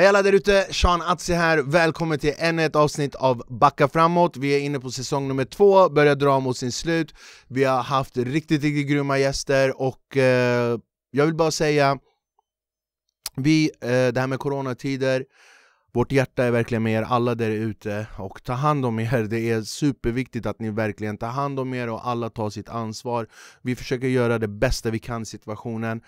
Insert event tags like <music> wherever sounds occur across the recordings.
Hej alla där ute, Sean Atzi här. Välkommen till ännu ett avsnitt av Backa framåt. Vi är inne på säsong nummer två, börjar dra mot sin slut. Vi har haft riktigt, riktigt grymma gäster och eh, jag vill bara säga, vi, eh, det här med coronatider, vårt hjärta är verkligen med er alla där ute och ta hand om er. Det är superviktigt att ni verkligen tar hand om er och alla tar sitt ansvar. Vi försöker göra det bästa vi kan i situationen.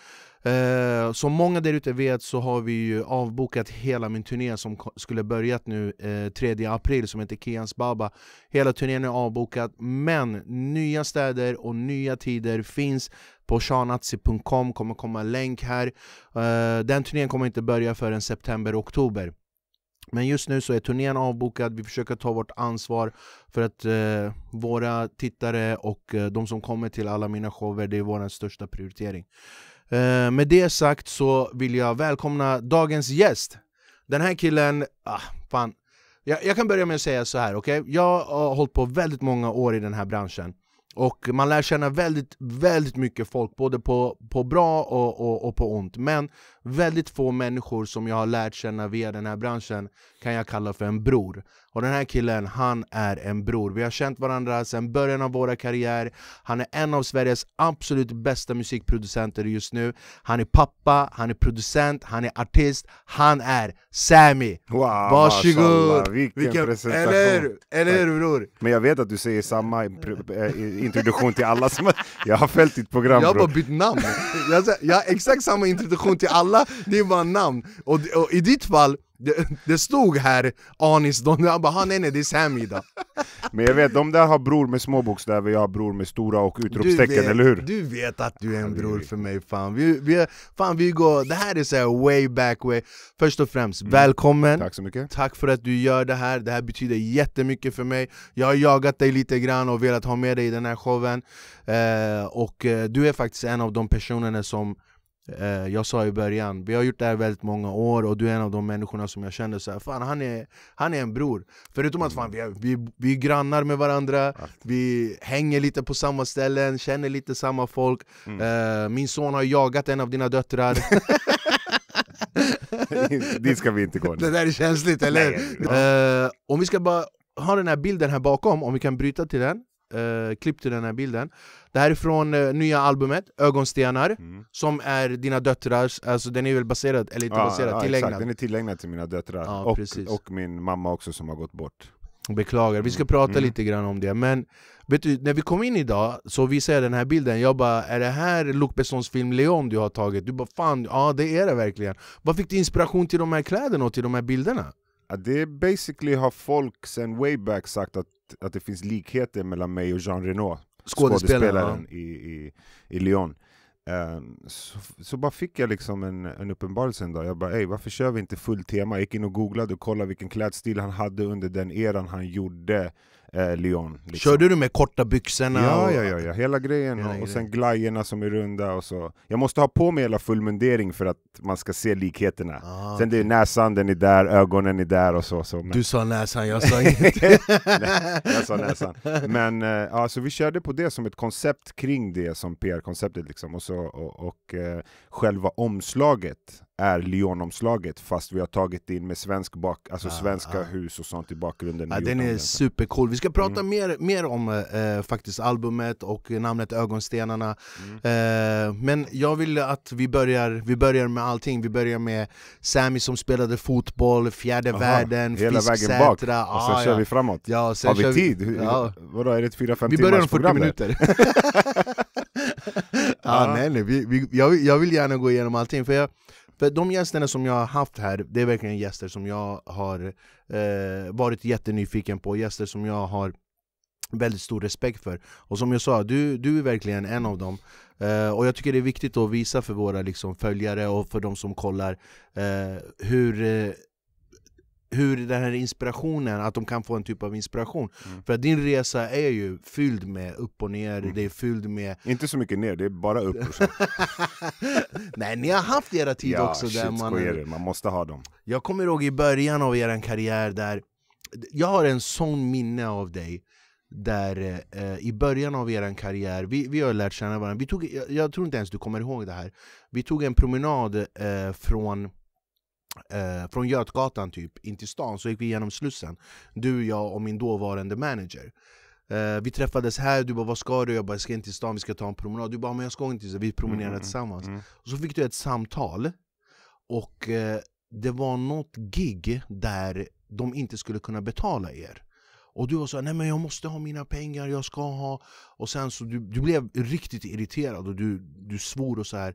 Eh, som många där ute vet så har vi ju avbokat hela min turné som skulle börjat nu eh, 3 april som heter Kians Baba. Hela turnén är avbokad men nya städer och nya tider finns på shanatsi.com, kommer komma en länk här. Eh, den turnén kommer inte börja förrän september-oktober. Men just nu så är turnén avbokad, vi försöker ta vårt ansvar för att eh, våra tittare och eh, de som kommer till alla mina shower, det är vår största prioritering. Eh, med det sagt så vill jag välkomna dagens gäst. Den här killen, ah, fan. Jag, jag kan börja med att säga så här, okej? Okay? Jag har hållit på väldigt många år i den här branschen. Och man lär känna väldigt, väldigt mycket folk, både på, på bra och, och, och, på ont. Men väldigt få människor som jag har lärt känna via den här branschen kan jag kalla för en bror. Och den här killen, han är en bror. Vi har känt varandra sedan början av våra karriär. Han är en av Sveriges absolut bästa musikproducenter just nu. Han är pappa, han är producent, han är artist, han är Sammy! Wow, Varsågod! Vilken, vilken presentation! Eller, eller hur bror? Men jag vet att du säger samma eh, introduktion till alla som... <laughs> Jag har följt ditt program bror Jag har bara bytt namn! Jag har exakt samma introduktion till alla, det är bara namn. och, och i ditt fall det, det stod här Anis Don, han bara nej nej det är Sami då <laughs> Men jag vet, de där har bror med små bokstäver, jag har bror med stora och utropstecken, eller hur? Du vet att du är en bror för mig fan, vi, vi, fan, vi går, det här är så här way back way Först och främst, mm. välkommen! Tack så mycket! Tack för att du gör det här, det här betyder jättemycket för mig Jag har jagat dig lite grann och velat ha med dig i den här showen eh, Och eh, du är faktiskt en av de personerna som Eh, jag sa i början, vi har gjort det här väldigt många år och du är en av de människorna som jag känner så här, fan han är, han är en bror. Förutom att fan, vi, är, vi, vi är grannar med varandra, Allt. vi hänger lite på samma ställen, känner lite samma folk. Mm. Eh, min son har jagat en av dina döttrar. <laughs> Dit ska vi inte gå nu. Det där är känsligt, eller? Nej, ja. uh, om vi ska bara ha den här bilden här bakom, om vi kan bryta till den eh, klipp till den här bilden. Det här är från eh, nya albumet Ögonstenar, mm. som är dina döttrars, alltså den är väl baserad, eller inte ja, baserad, ja, tillägnad? Exakt. Den är tillägnad till mina döttrar, ja, och, och min mamma också som har gått bort. Beklagar, vi ska mm. prata mm. lite grann om det. Men vet du, när vi kom in idag så visade jag den här bilden, jag bara är det här Luc Bessons film Leon du har tagit? Du bara fan, ja det är det verkligen. Vad fick du inspiration till de här kläderna och till de här bilderna? Det är basically har folk sen way back sagt att att, det finns likheter mellan mig och Jean Renault, skådespelaren, ja. i, i, i Lyon. Ehm, så, så, bara fick jag liksom en, en uppenbarelse en dag. Jag bara, Ej, varför kör vi inte full tema? Jag gick in och googlade och kollade vilken klädstil han hade under den eran han gjorde eh, Lyon. Liksom. Körde du med korta byxorna? Ja, och... ja, ja, ja, hela grejen. Hela och grejen. sen glajjorna som är runda och så. Jag måste ha på mig hela fullmundering för att man ska se likheterna. Ah, sen okay. det är näsan, den är där, ögonen är där och så. så men... Du sa näsan, jag sa <laughs> inget. Nej, jag sa näsan. Men eh, ja, vi körde på det som ett koncept kring det som PR-konceptet liksom. Och, så, och, och eh, själva omslaget är Lyon-omslaget fast vi har tagit in med svensk bak, alltså ah, svenska ah. hus och sånt i bakgrunden. Ah, den är supercool. Vi ska prata mm. mer, mer om eh, eh, faktiskt albumet och namnet Ögonstenarna. Mm. Eh, men jag vill att vi börjar, vi börjar med allting. Vi börjar med Sami som spelade fotboll, fjärde Aha, världen, hela vägen bak. Och sen ah, ja. kör vi framåt. Ja, har vi, vi tid? Ja. Vadå, är det ett 4-5 Vi börjar om 40 minuter. <laughs> <laughs> Ah, ja, nej, nej, vi, vi, jag, jag vill gärna gå igenom allting. för jag för de gästerna som jag har haft här, det är verkligen gäster som jag har eh, varit jättenyfiken på, gäster som jag har väldigt stor respekt för. Och som jag sa, du, du är verkligen en av dem. Eh, och jag tycker det är viktigt att visa för våra liksom, följare och för de som kollar eh, hur eh, hur den här inspirationen, att de kan få en typ av inspiration. Mm. För att din resa är ju fylld med upp och ner, mm. det är fylld med... Inte så mycket ner, det är bara upp och <laughs> Nej, ni har haft era tid ja, också. Shit, där man, skojare. man måste ha dem. Jag kommer ihåg i början av er karriär där, jag har en sån minne av dig, där eh, i början av er karriär, vi, vi har lärt känna varandra, vi tog, jag, jag, tror inte ens du kommer ihåg det här, vi tog en promenad eh, från eh, från Götgatan typ in till stan så gick vi igenom Slussen. Du, jag och min dåvarande manager. Eh, vi träffades här, du bara vad ska du? Jag bara jag ska in till stan, vi ska ta en promenad. Du bara men jag ska inte, så vi promenerade mm, mm, tillsammans. Mm. Och så fick du ett samtal och eh, det var något gig där de inte skulle kunna betala er. Och du var så här, nej men jag måste ha mina pengar, jag ska ha... Och sen så du, du blev riktigt irriterad och du, du svor och så här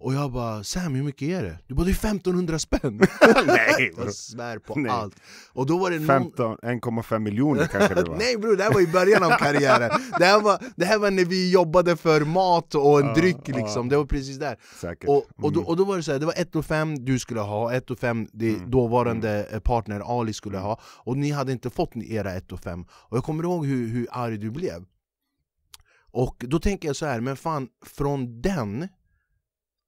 och jag bara Sam hur mycket är det? Du bara det är 1500 spänn! <laughs> Nej! <laughs> jag svär på Nej. allt! Och då var det någon... 1,5 miljoner kanske det <laughs> var? Nej bror, det här var i början av karriären! det, här var, det här var när vi jobbade för mat och en ah, dryck ah. liksom, ah. det var precis där! Säkert. Och, och, då, mm. och då var det så här, det var 1 5 du skulle ha, 1 5 det mm. dåvarande mm. Eh, partner Ali skulle mm. ha Och ni hade inte fått era 1 5 Och jag kommer ihåg hur, hur arg du blev Och då tänker jag så här, men fan från den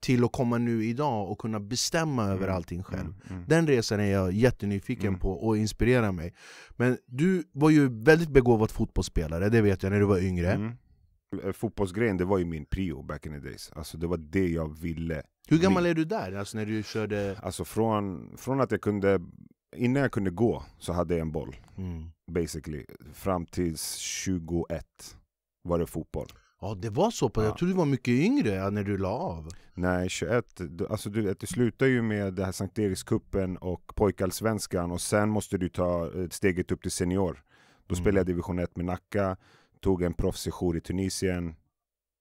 till att komma nu idag och kunna bestämma mm. över allting själv. Mm. mm. Den resan är jag jättenyfiken mm. på och inspirerar mig. Men du var ju väldigt begåvad fotbollsspelare, det vet jag, när du var yngre. Mm. Eh, Fotbollsgrejen det var ju min prio back in the days, alltså det var det jag ville. Hur gammal min... är du där? Alltså när du körde... Alltså från, från att jag kunde, innan jag kunde gå så hade jag en boll. Mm. Basically. Fram tills 21 var det fotboll. Ja det var så pass, ja. jag trodde du var mycket yngre när du la av. Nej, 21, alltså du, det slutar ju med det här Sankt Erikskuppen och pojkallsvenskan och sen måste du ta eh, steget upp till senior. Då mm. spelade jag division 1 med Nacka, tog en proffssejour i Tunisien,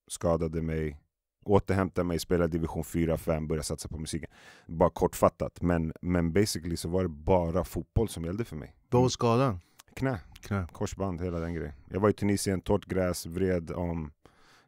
skadade mig, återhämtade mig, spelade division 4, 5, började satsa på musiken. Bara kortfattat, men, men basically så var det bara fotboll som gällde för mig. Vad var skadan? Knä. Knä. Korsband, hela den grejen. Jag var i Tunisien, torrt gräs, vred om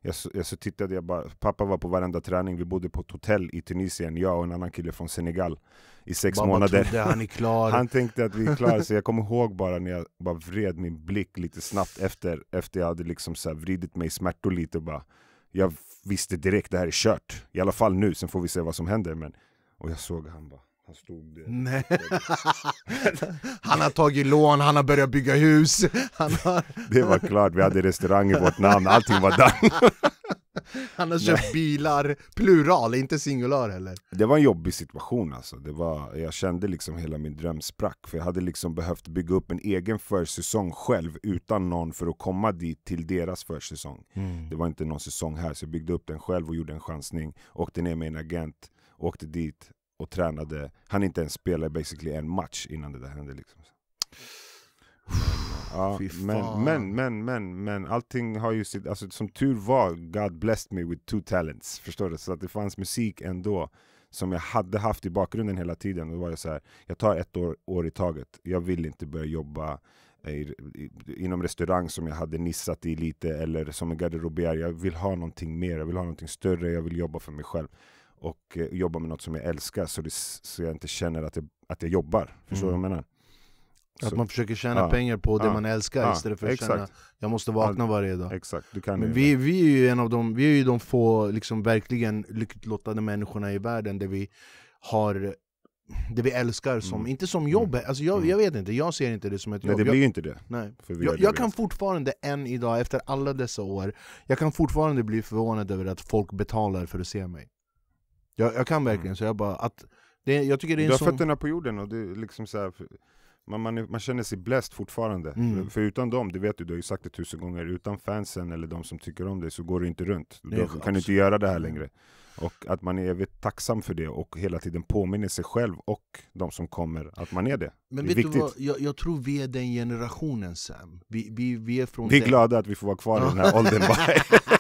jag, jag så tittade, jag bara, pappa var på varenda träning, vi bodde på ett hotell i Tunisien, jag och en annan kille från Senegal i sex Baba månader. han är klar. <laughs> han tänkte att vi är klara, så jag kommer ihåg bara när jag bara vred min blick lite snabbt efter, efter jag hade liksom så vridit mig i smärtor lite och bara jag visste direkt, det här är kört. I alla fall nu, sen får vi se vad som händer. Men, och jag såg han bara han stod... Nej. <laughs> han har tagit lån, han har börjat bygga hus. Har... det var klart, vi hade restaurang i vårt namn, allting var done. <laughs> han har köpt Nej. bilar, plural, inte singular heller. Det var en jobbig situation alltså. Det var, jag kände liksom hela min dröm sprack. För jag hade liksom behövt bygga upp en egen försäsong själv utan någon för att komma dit till deras försäsong. Mm. Det var inte någon säsong här, så jag byggde upp den själv och gjorde en chansning. Åkte ner med en agent, åkte dit, och tränade. Han inte ens spelade basically en match innan det där hände. Liksom. Ja, men, men, men, men, men allting har ju sitt, alltså, som tur var, God blessed me with two talents. Förstår du? Så att det fanns musik ändå som jag hade haft i bakgrunden hela tiden. Och Då var jag så här, jag tar ett år, år i taget. Jag vill inte börja jobba eh, i, i, inom restaurang som jag hade nissat i lite, eller som en garderobiär, Jag vill ha någonting mer, jag vill ha någonting större, jag vill jobba för mig själv och eh, jobba med något som jag älskar så, det, så jag inte känner att jag, att jag jobbar. Förstår du mm. vad jag menar? Att så, man försöker tjäna ja, pengar på det ja, man älskar ja, istället för att exakt. känna jag måste vakna varje dag. Exakt, du kan Men vi, vi är ju en av de, vi är ju de få liksom verkligen lyckligt lottade människorna i världen där vi har det vi älskar som, mm. inte som mm. jobb, alltså jag, mm. jag vet inte, jag ser inte det som ett jobb Nej det blir ju inte det Nej. Jag, jag kan fortfarande än idag, efter alla dessa år, jag kan fortfarande bli förvånad över att folk betalar för att se mig jag, jag kan verkligen, mm. så jag bara... Att, det, jag tycker det är du har sån... fötterna på jorden och det är liksom så här, man, man, man, känner sig blessed fortfarande. Mm. För, för, utan dem, det vet du, du har ju sagt det tusen gånger, utan fansen eller de som tycker om dig så går du inte runt. Nej, du kan du inte göra det här mm. längre. Och att man är evigt tacksam för det och hela tiden påminner sig själv och de som kommer att man är det. Men det är vet viktigt. du vad, jag, jag, tror vi är den generationen Sam. Vi, vi, vi, är, från vi är den... glada att vi får vara kvar i den här åldern. <laughs>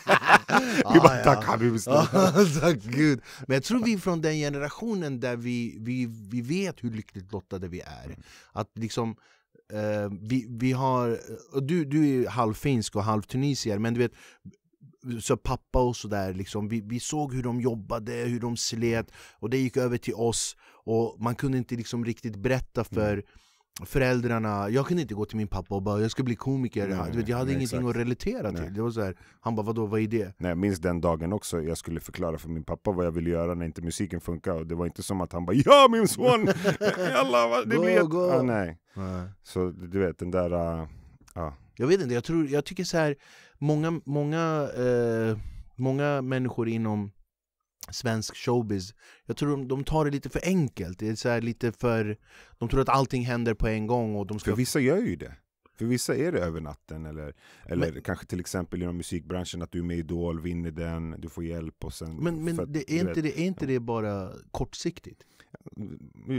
<laughs> <laughs> vi bara ah, tack Habib <laughs> Tack gud. Men jag tror vi är från den generationen där vi, vi, vi vet hur lyckligt lottade vi är. Att liksom... Uh, vi, vi har, och du, du är halvfinsk och halvtunisier, men du vet så pappa och sådär, liksom, vi, vi såg hur de jobbade, hur de slet och det gick över till oss och man kunde inte liksom riktigt berätta för mm föräldrarna, jag kunde inte gå till min pappa och bara jag ska bli komiker nej, du vet, Jag hade nej, ingenting exakt. att relatera till, det var så här, han bara vadå, vad är det? Nej, jag minns den dagen också, jag skulle förklara för min pappa vad jag ville göra när inte musiken funkade och det var inte som att han bara ja min son! <laughs> Jalla, det blir ett... ah, nej. nej. Så du vet den där, uh, ja. Jag vet inte, jag, tror, jag tycker så här många, många, eh, många människor inom svensk showbiz. Jag tror de, de tar det lite för enkelt. Det är så lite för, de tror att allting händer på en gång. Och de ska... För vissa gör ju det. För vissa är det över natten eller, eller men, kanske till exempel inom musikbranschen att du är med i Idol, vinner den, du får hjälp och sen... Men, men för, det är, inte, det, är inte det bara kortsiktigt?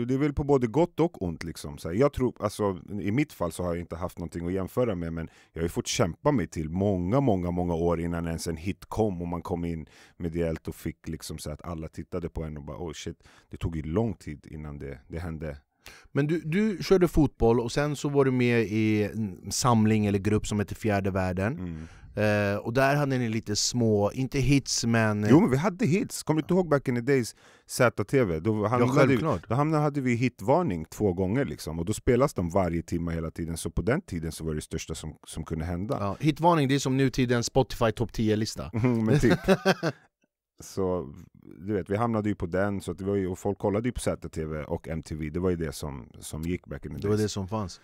det är väl på både gott och ont. Liksom. Så här, jag tror, alltså, I mitt fall så har jag inte haft någonting att jämföra med, men jag har ju fått kämpa mig till många, många, många år innan ens en hit kom och man kom in medialt och fick liksom så att alla tittade på en och bara oh shit, det tog ju lång tid innan det, det hände. Men du, du körde fotboll och sen så var du med i en samling eller grupp som heter Fjärde Världen. Mm. Eh, och där hade ni lite små, inte hits men... Jo men vi hade hits, kommer du inte ihåg back in the days ZTV? Då hamnade, ja, då hamnade, hade vi hitvarning två gånger liksom, och då spelas de varje timme hela tiden, så på den tiden så var det det största som, som kunde hända. Ja, hitvarning det är som nutidens Spotify topp 10-lista. <laughs> Mm, men typ. <laughs> Så du vet, vi hamnade ju på den, så att det var ju, och folk kollade ju på ZTV och MTV, det var ju det som, som gick back in the days. Det var det som fanns.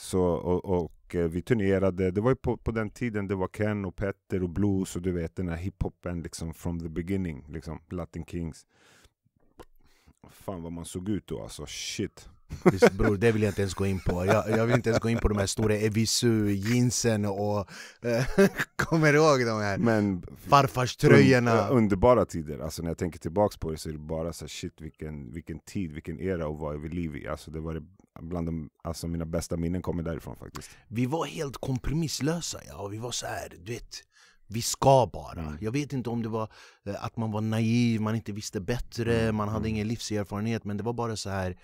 Så, och, och, eh, vi turnerade, det var ju på, på, den tiden det var Ken och Petter och blues och du vet den här hiphopen liksom from the beginning, liksom Latin Kings. Fan vad man såg ut då alltså, shit. Visst, bror, det vill jag inte ens gå in på. Jag, jag vill inte ens gå in på de här stora Evisu-jeansen och... Eh, <laughs> kommer du ihåg de här Men, farfarströjorna? Un, underbara tider, alltså när jag tänker tillbaks på det så är det bara så här, shit vilken, vilken tid, vilken era och att vara vid liv i. Alltså det var det bland de, alltså mina bästa minnen kommer därifrån faktiskt. Vi var helt kompromisslösa, ja. Vi var så här, du vet. Vi ska bara. Mm. Jag vet inte om det var eh, att man var naiv, man inte visste bättre, mm. man hade mm. ingen livserfarenhet. Men det var bara så här,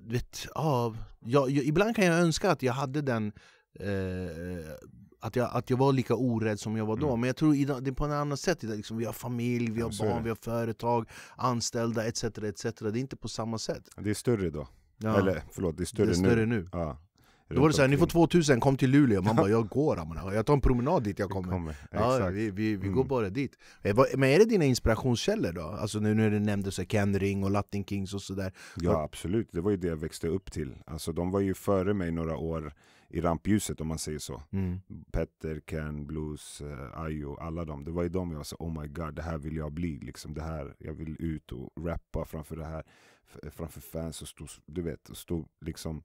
du vet, ja, jag, jag, ibland kan jag önska att jag hade den eh, att jag, att jag var lika orädd som jag var då, mm. men jag tror det är på ett annat sätt Liksom, vi har familj, vi har barn, vi har företag, anställda etc. etc. Det är inte på samma sätt. Det är större då. Ja. Eller förlåt, det är större, det är större nu. nu. Ja. Då var det såhär, ni får 2000, kom till Luleå. Man <laughs> bara, jag går amana. jag tar en promenad dit jag kommer. kommer. Ja, vi vi, vi mm. går bara dit. Eh, men är det dina inspirationskällor då? Alltså nu när du nämnde så Ken Ring och Latin Kings och sådär. Ja absolut, det var ju det jag växte upp till. Alltså de var ju före mig några år i rampljuset om man säger så. Mm. Petter, Ken, Blues, eh, Ayo, alla dem. Det var ju de jag sa, oh my god, det här vill jag bli. Liksom, det här, jag vill ut och rappa framför det här, framför fans och stå, du vet, och stå liksom,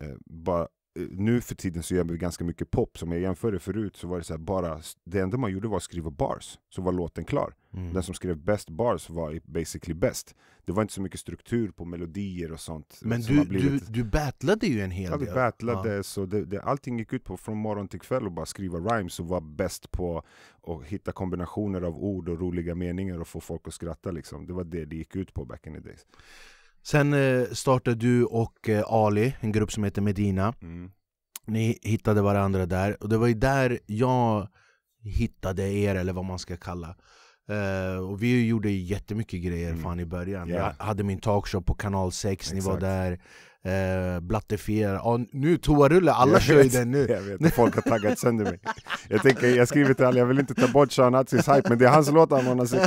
eh, bara nu för tiden så gör vi ganska mycket pop, som jag jämförde förut så var det så bara, det enda man gjorde var att skriva bars, så var låten klar. Mm. Den som skrev bäst bars var basically bäst. Det var inte så mycket struktur på melodier och sånt. Men du, blivit... du, du battlade ju en hel ja, del. Ja, vi battlade, så det, det, allting gick ut på från morgon till kväll att bara skriva rhymes och vara bäst på att hitta kombinationer av ord och roliga meningar och få folk att skratta liksom. Det var det det gick ut på back in the days. Sen eh, startade du och eh, Ali en grupp som heter Medina mm. Ni hittade varandra där, och det var ju där jag hittade er eller vad man ska kalla Uh, och vi gjorde jättemycket grejer mm. fan i början. Yeah. Jag hade min talkshow på kanal 6, Exakt. ni var där eh, blattefiera, ah, nu toarulle, alla kör ju den nu! Jag vet, folk har taggat sönder mig. Jag, tänker, jag skriver till alla, jag vill inte ta bort Sean Shahanazis hype, men det är hans låt han ordnar sig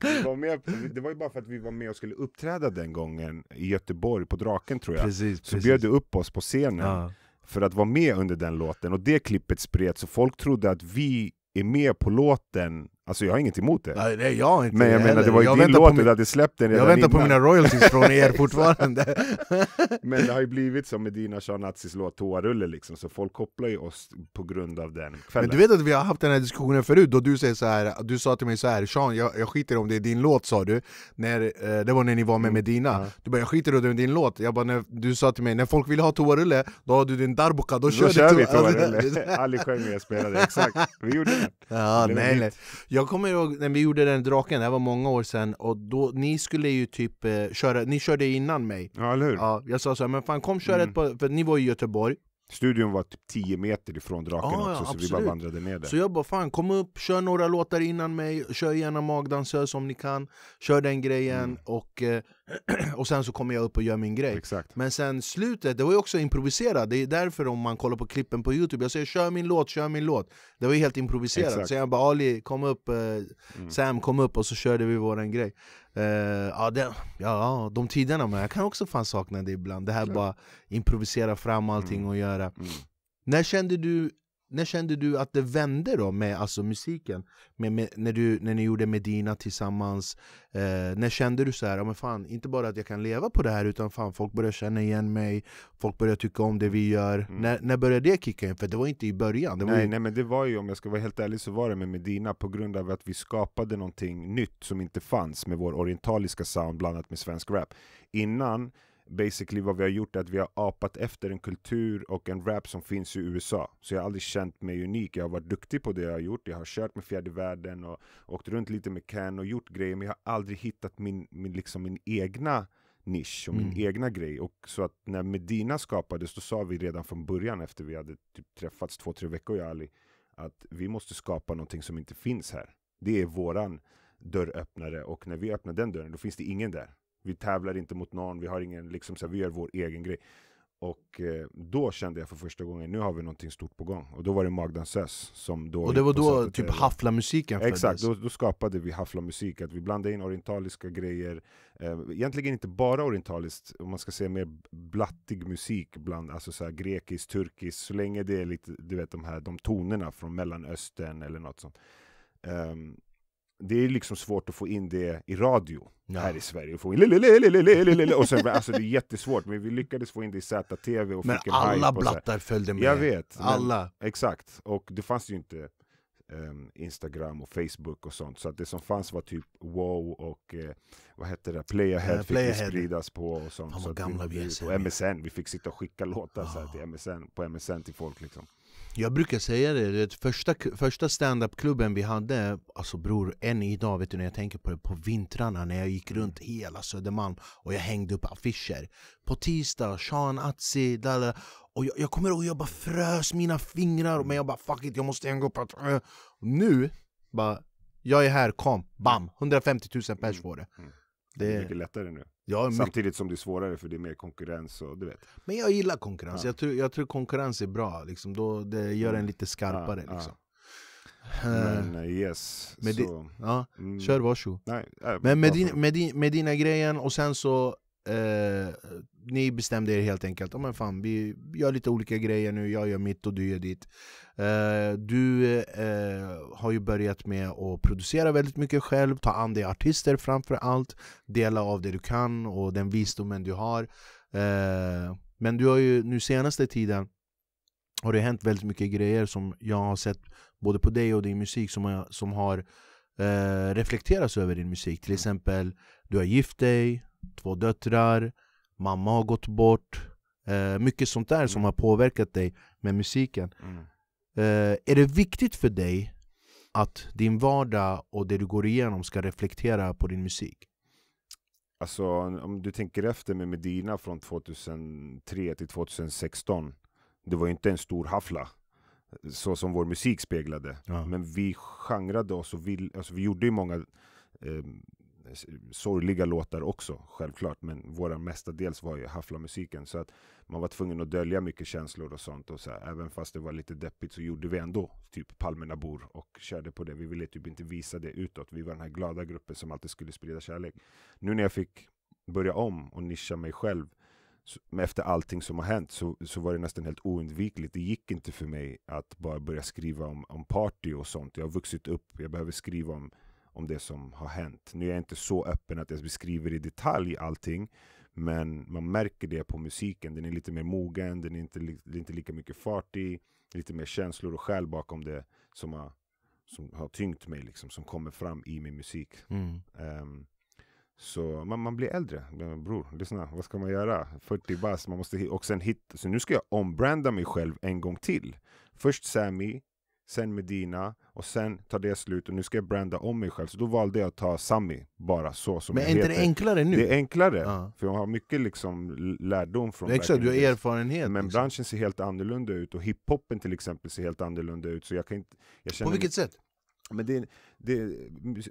det, var med, det var ju bara för att vi var med och skulle uppträda den gången i Göteborg, på Draken tror jag. Precis, så precis. bjöd du upp oss på scenen. Ah. för att vara med under den låten, och det klippet spreds, så folk trodde att vi är med på låten Alltså jag har inget emot det. Nej, nej jag inte Men jag menar, det var ju jag din låt, min... du hade släppt den redan Jag väntar på mina royalties från er <laughs> fortfarande. <laughs> Men det har ju blivit som med dina Sean Nazis låt Toarulle liksom, så folk kopplar ju oss på grund av den kvällen. Men du vet att vi har haft den här diskussionen förut, då du säger så här, du sa till mig så här, Sean, jag, jag skiter om det är din låt sa du, när, eh, det var när ni var med mm. Medina. Mm. Du bara, jag skiter om det är din låt. Jag bara, när, du sa till mig, när folk vill ha Toarulle, då har du din Darbuka, då, då kör, då kör vi Toarulle. <laughs> Ali sjöng jag spelade, exakt. Vi gjorde det. Ja, det nej. Jag kommer ihåg när vi gjorde den draken, det var många år sedan, och då, ni skulle ju typ eh, köra, ni körde innan mig. Ja, eller hur? Ja, jag sa så här, men fan kom kör mm. ett par, för ni var i Göteborg. Studion var typ 10 meter ifrån draken ja, också, ja, så vi bara vandrade ner där. Så jag bara, fan kom upp, kör några låtar innan mig, kör gärna magdansös om ni kan, kör den grejen mm. och eh, och sen så kommer jag upp och gör min grej. Exakt. Men sen slutet, det var ju också improviserat. Det är därför om man kollar på klippen på Youtube, jag säger kör min låt, kör min låt. Det var ju helt improviserat. Exakt. Så jag bara Ali, kom upp, eh, mm. Sam kom upp och så körde vi våran grej. Eh, ja, det, ja, de tiderna, men jag kan också fan sakna det ibland. Det här ja. bara improvisera fram allting mm. och göra. Mm. När kände du när kände du att det vände då med alltså musiken? Med, med, när, du, när ni gjorde Medina tillsammans, eh, när kände du så här, men fan, inte bara att jag kan leva på det här utan fan folk börjar känna igen mig, folk börjar tycka om det vi gör. Mm. När, när började det kicka in? För det var inte i början. nej, ju... nej men det var ju, om jag ska vara helt ärlig så var det med Medina på grund av att vi skapade någonting nytt som inte fanns med vår orientaliska sound blandat med svensk rap. Innan basically vad vi har gjort är att vi har apat efter en kultur och en rap som finns i USA. Så jag har aldrig känt mig unik. Jag har varit duktig på det jag har gjort. Jag har kört med fjärde världen och åkt runt lite med Ken och gjort grejer. Men jag har aldrig hittat min, min, liksom min egna nisch och min mm. egna grej. Och så att när Medina skapades, då sa vi redan från början efter vi hade typ träffats två, tre veckor, jag och Ali, att vi måste skapa någonting som inte finns här. Det är våran dörröppnare och när vi öppnar den dörren, då finns det ingen där. Vi tävlar inte mot någon, vi har ingen, liksom, så här, vi gör vår egen grej. Och eh, då kände jag för första gången, nu har vi någonting stort på gång. Och då var det Magdansös som då... Och det var då typ hafla-musiken föddes? Exakt, då, då, skapade vi hafla-musik, att vi blandade in orientaliska grejer. Eh, egentligen inte bara orientaliskt, om man ska säga mer blattig musik, bland, alltså så grekisk, turkisk, så länge det är lite, du vet de här de tonerna från mellanöstern eller något sånt. Um, det är liksom svårt att få in det i radio ja. här i Sverige. Få in och sen, alltså det är jättesvårt, men vi lyckades få in det i ZTV och men fick en hype Men alla blattar följde med. Jag vet. Alla. Men, exakt. Och det fanns ju inte um, Instagram och Facebook och sånt, så att det som fanns var typ wow och eh, vad hette det, Playahead ja, play fick spridas på och sånt. så gamla vi, vi, och MSN, vi fick sitta och skicka låtar oh. så här, till MSN, på MSN till folk liksom. Jag brukar säga det, det första, första standupklubben vi hade, alltså bror, än idag vet du när jag tänker på det, på vintrarna när jag gick runt hela Södermalm och jag hängde upp affischer. På tisdag, Sean Atzi, dada. Och jag, jag kommer ihåg, jag bara frös mina fingrar, men jag bara fuck it, jag måste hänga upp. Nu, bara, jag är här, kom, bam! 150 mm. 000 pers mm. får det. Mm. Det är mycket lättare nu. Ja, Samtidigt som det är svårare för det är mer konkurrens och du vet. Men jag gillar konkurrens. Ja. Jag, tror, jag tror konkurrens är bra. Liksom. Då, det gör en mm. lite skarpare. Ja, liksom. Men eh, eh, yes. Med så... di... ja, mm. Kör varsågod. Nej, men med, med, med dina grejen och sen så Eh, ni bestämde er helt enkelt, oh, men fan, vi gör lite olika grejer nu, jag gör mitt och du gör ditt. Eh, du eh, har ju börjat med att producera väldigt mycket själv, ta an dig artister framför allt, dela av det du kan och den visdomen du har. Eh, men du har ju nu senaste tiden har det hänt väldigt mycket grejer som jag har sett både på dig och din musik som, som har eh, reflekterats över din musik. Till mm. exempel, du har gift dig, två döttrar, mamma har gått bort. Eh, mycket sånt där som mm. har påverkat dig med musiken. Mm. Eh, är det viktigt för dig att din vardag och det du går igenom ska reflektera på din musik? Alltså om du tänker efter med Medina från 2003 till 2016 Det var ju inte en stor haffla, Så som vår musik speglade ja. Men vi genrade oss och vi, alltså, vi gjorde ju många eh, sorgliga låtar också, självklart. Men våran mestadels var ju haffla-musiken. Så att man var tvungen att dölja mycket känslor och sånt. Och så här, även fast det var lite deppigt så gjorde vi ändå typ Palmerna bor och körde på det. Vi ville typ inte visa det utåt. Vi var den här glada gruppen som alltid skulle sprida kärlek. Nu när jag fick börja om och nischa mig själv så, efter allting som har hänt så, så var det nästan helt oundvikligt. Det gick inte för mig att bara börja skriva om, om party och sånt. Jag har vuxit upp, jag behöver skriva om om det som har hänt. Nu är jag inte så öppen att jag beskriver i detalj allting, men man märker det på musiken. Den är lite mer mogen, den är inte, inte lika mycket fart i, lite mer känslor och själ bakom det som har, som har tyngt mig, liksom, som kommer fram i min musik. Mm. Um, så man, man blir äldre. Bror, lyssna, vad ska man göra? 40 bast, man måste och sen hitta. Så nu ska jag ombranda mig själv en gång till. Först Sammy, sen Medina och sen tar det slut och nu ska jag branda om mig själv. Så då valde jag att ta Sami, bara så som Men jag är inte det enklare nu? Det är enklare, ja. för jag har mycket liksom lärdom från Exakt, du har erfarenhet. Men liksom. branschen ser helt annorlunda ut och hiphopen till exempel ser helt annorlunda ut. Så jag kan inte, jag känner, På vilket sätt? Men det, det,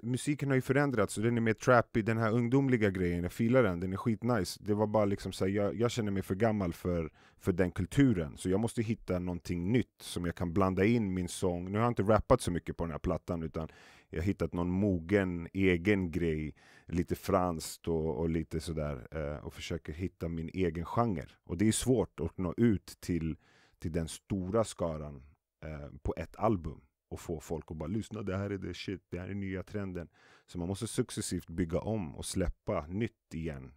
musiken har ju förändrats och den är mer trappy, den här ungdomliga grejen, jag filar den, den är skitnice. Det var bara liksom så här, jag, jag, känner mig för gammal för, för den kulturen, så jag måste hitta någonting nytt som jag kan blanda in min sång. Nu har jag inte rappat så mycket på den här plattan, utan jag har hittat någon mogen, egen grej, lite franskt och, och lite sådär, eh, och försöker hitta min egen genre. Och det är svårt att nå ut till, till den stora skaran eh, på ett album och få folk att bara lyssna. Det här är det shit, det här är nya trenden. Så man måste successivt bygga om och släppa nytt igen.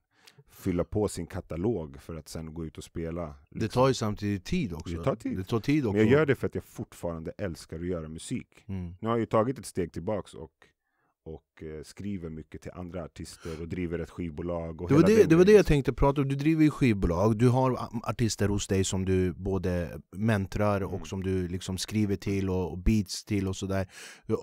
Fylla på sin katalog för att sen gå ut och spela. Liksom. Det tar ju samtidigt tid också. Det tar tid. Det tar tid också. Men jag gör det för att jag fortfarande älskar att göra musik. Mm. Nu har jag ju tagit ett steg tillbaks och och eh, skriver mycket till andra artister och driver ett skivbolag. det, var det, det var det jag tänkte prata om. Du driver ju skivbolag, du har um, artister hos dig som du både mentrar och mm. som du liksom skriver till och, och beats till och sådär.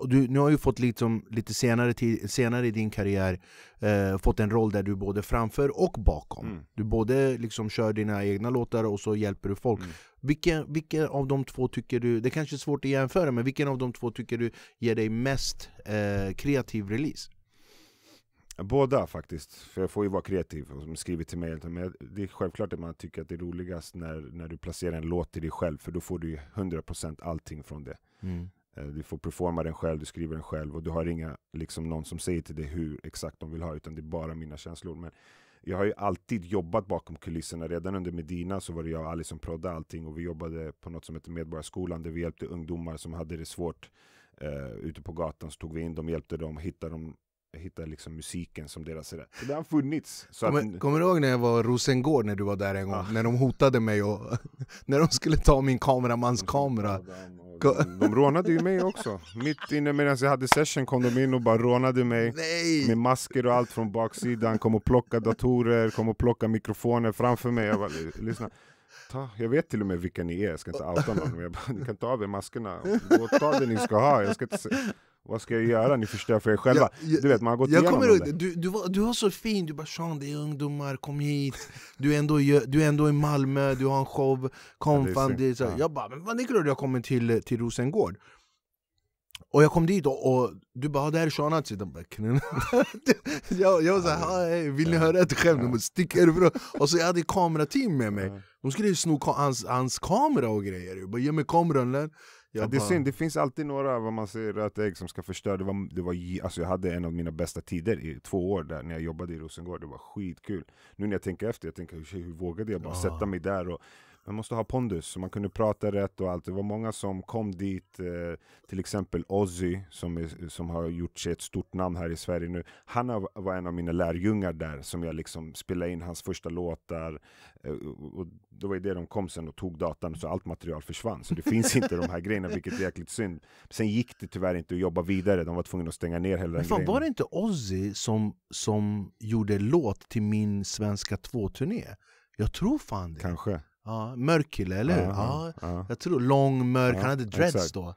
Du, nu har ju fått liksom, lite senare, till, senare i din karriär eh, fått en roll där du både framför och bakom. Mm. Du både liksom kör dina egna låtar och så hjälper du folk. Mm. Vilken, vilken av de två tycker du, det kanske är svårt att jämföra, men vilken av de två tycker du ger dig mest eh, kreativ release? Båda faktiskt, för jag får ju vara kreativ, som skriver till mig. Men det är självklart att man tycker att det är roligast när, när du placerar en låt till dig själv, för då får du 100% allting från det. Mm. Eh, du får performa den själv, du skriver den själv och du har inga, liksom någon som säger till dig hur exakt de vill ha, utan det är bara mina känslor. Men jag har ju alltid jobbat bakom kulisserna. Redan under Medina så var det jag och Ali som prodde allting och vi jobbade på något som heter Medborgarskolan där vi hjälpte ungdomar som hade det svårt eh, ute på gatan. Så tog vi in dem, hjälpte dem, hittade dem hitta liksom musiken som deras sådär. det har funnits. Så kommer, att... kommer, du ihåg när jag var Rosengård när du var där en gång? Ah. När de hotade mig och <laughs> när de skulle ta min kameramans mm. kamera. De, de rånade ju mig också. Mitt inne medan jag hade session kom de in och bara rånade mig. Nej. Med masker och allt från baksidan. Kom och plocka datorer, kom och plocka mikrofoner framför mig. Jag bara, lyssna. Ta, jag vet till och med vilka ni är, jag ska inte outa någon. Men jag bara, ni kan ta av er maskerna. Och ta det ni ska ha. Jag ska inte se. Vad ska jag göra? Ni förstör för er själva. Jag, jag, du vet, man har gått jag kommer det. Du, du, var, du var så fin, du bara Sean det är ungdomar, kom hit. Du är ändå, du är ändå i Malmö, du har en show, kom ja, fan. Det, så. Ja. Jag bara, men vad är det jag kommer till, till Rosengård? Och jag kom dit och, och du bara det här är Sean Atzi, <laughs> jag, var såhär, hey, vill ni höra ett skämt? De stick härifrån! Och så jag hade kamerateam med mig, de skulle ju sno hans, hans kamera och grejer, jag bara ge mig kameran lär. Ja, det är synd, det finns alltid några vad man säger rötägg som ska förstöra. Det var, det var, alltså jag hade en av mina bästa tider i två år där när jag jobbade i Rosengård. Det var skitkul. Nu när jag tänker efter, jag tänker hur, hur vågade jag bara ja. sätta mig där och man måste ha pondus, så man kunde prata rätt och allt. Det var många som kom dit, eh, till exempel Ozzy som, är, som har gjort sig ett stort namn här i Sverige nu. Han var en av mina lärjungar där som jag liksom spelade in hans första låtar. Eh, och det var ju det de kom sen och tog datan så allt material försvann. Så det finns inte de här grejerna, vilket är jäkligt synd. Sen gick det tyvärr inte att jobba vidare, de var tvungna att stänga ner hela Men den fan, grejen. Var det inte Ozzy som, som gjorde låt till min Svenska 2-turné? Jag tror fan det. Kanske. Ja, mörk kille, eller hur? Ja, Jag tror lång, mörk, han hade dreads exakt. då.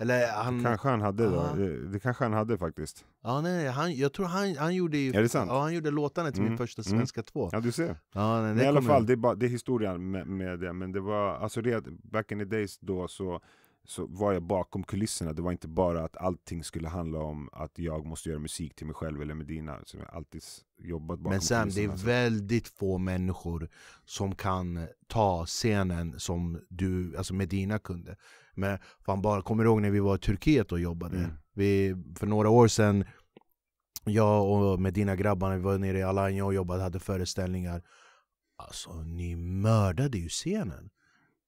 Eller han... Kanske han hade då, det kanske han hade faktiskt. Ja, nej, han, jag tror han, han gjorde ju, är det sant? Ja, han gjorde låtarna till mm. min första mm. svenska mm. två. Ja, du ser. Ja, nej, men I alla fall, det är, bara, det är historien med, med, det. Men det var, alltså red, back in the days då så så var jag bakom kulisserna. Det var inte bara att allting skulle handla om att jag måste göra musik till mig själv eller Medina. Så jag alltid jobbat bakom Men sen, det är väldigt få människor som kan ta scenen som du, alltså Medina kunde. Men fan bara, kommer du ihåg när vi var i Turkiet och jobbade? Mm. Vi, för några år sedan, jag och Medina grabbarna, vi var nere i Alanya och jobbade, hade föreställningar. Alltså ni mördade ju scenen.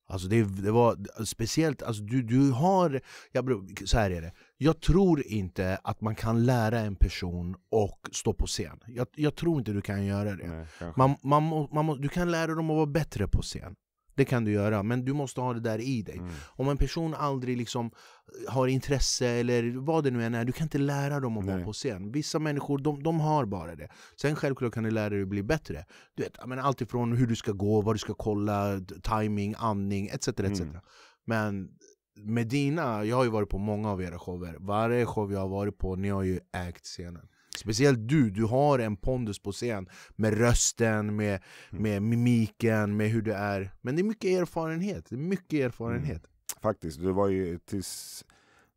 Alltså det, det var speciellt, alltså du, du har, jag, så här är det. Jag tror inte att man kan lära en person och stå på scen. Jag, jag tror inte du kan göra det. Nej, man, man, man, du kan lära dem att vara bättre på scen. Det kan du göra, men du måste ha det där i dig. Mm. Om en person aldrig liksom eh, har intresse eller vad det nu än är, du kan inte lära dem att Nej. vara på scen. Vissa människor, de, de har bara det. Sen självklart kan du lära dig att bli bättre. Du vet, men allt ifrån hur du ska gå, vad du ska kolla, timing, andning, etc. etc. Mm. Men med dina, jag har ju varit på många av era shower. Varje show jag har varit på, ni har ju ägt scenen. Speciellt du, du har en pondus på scen med rösten, med, mm. med mimiken, med hur du är. Men det är mycket erfarenhet. Det är mycket erfarenhet. Mm. Faktiskt, det var ju tills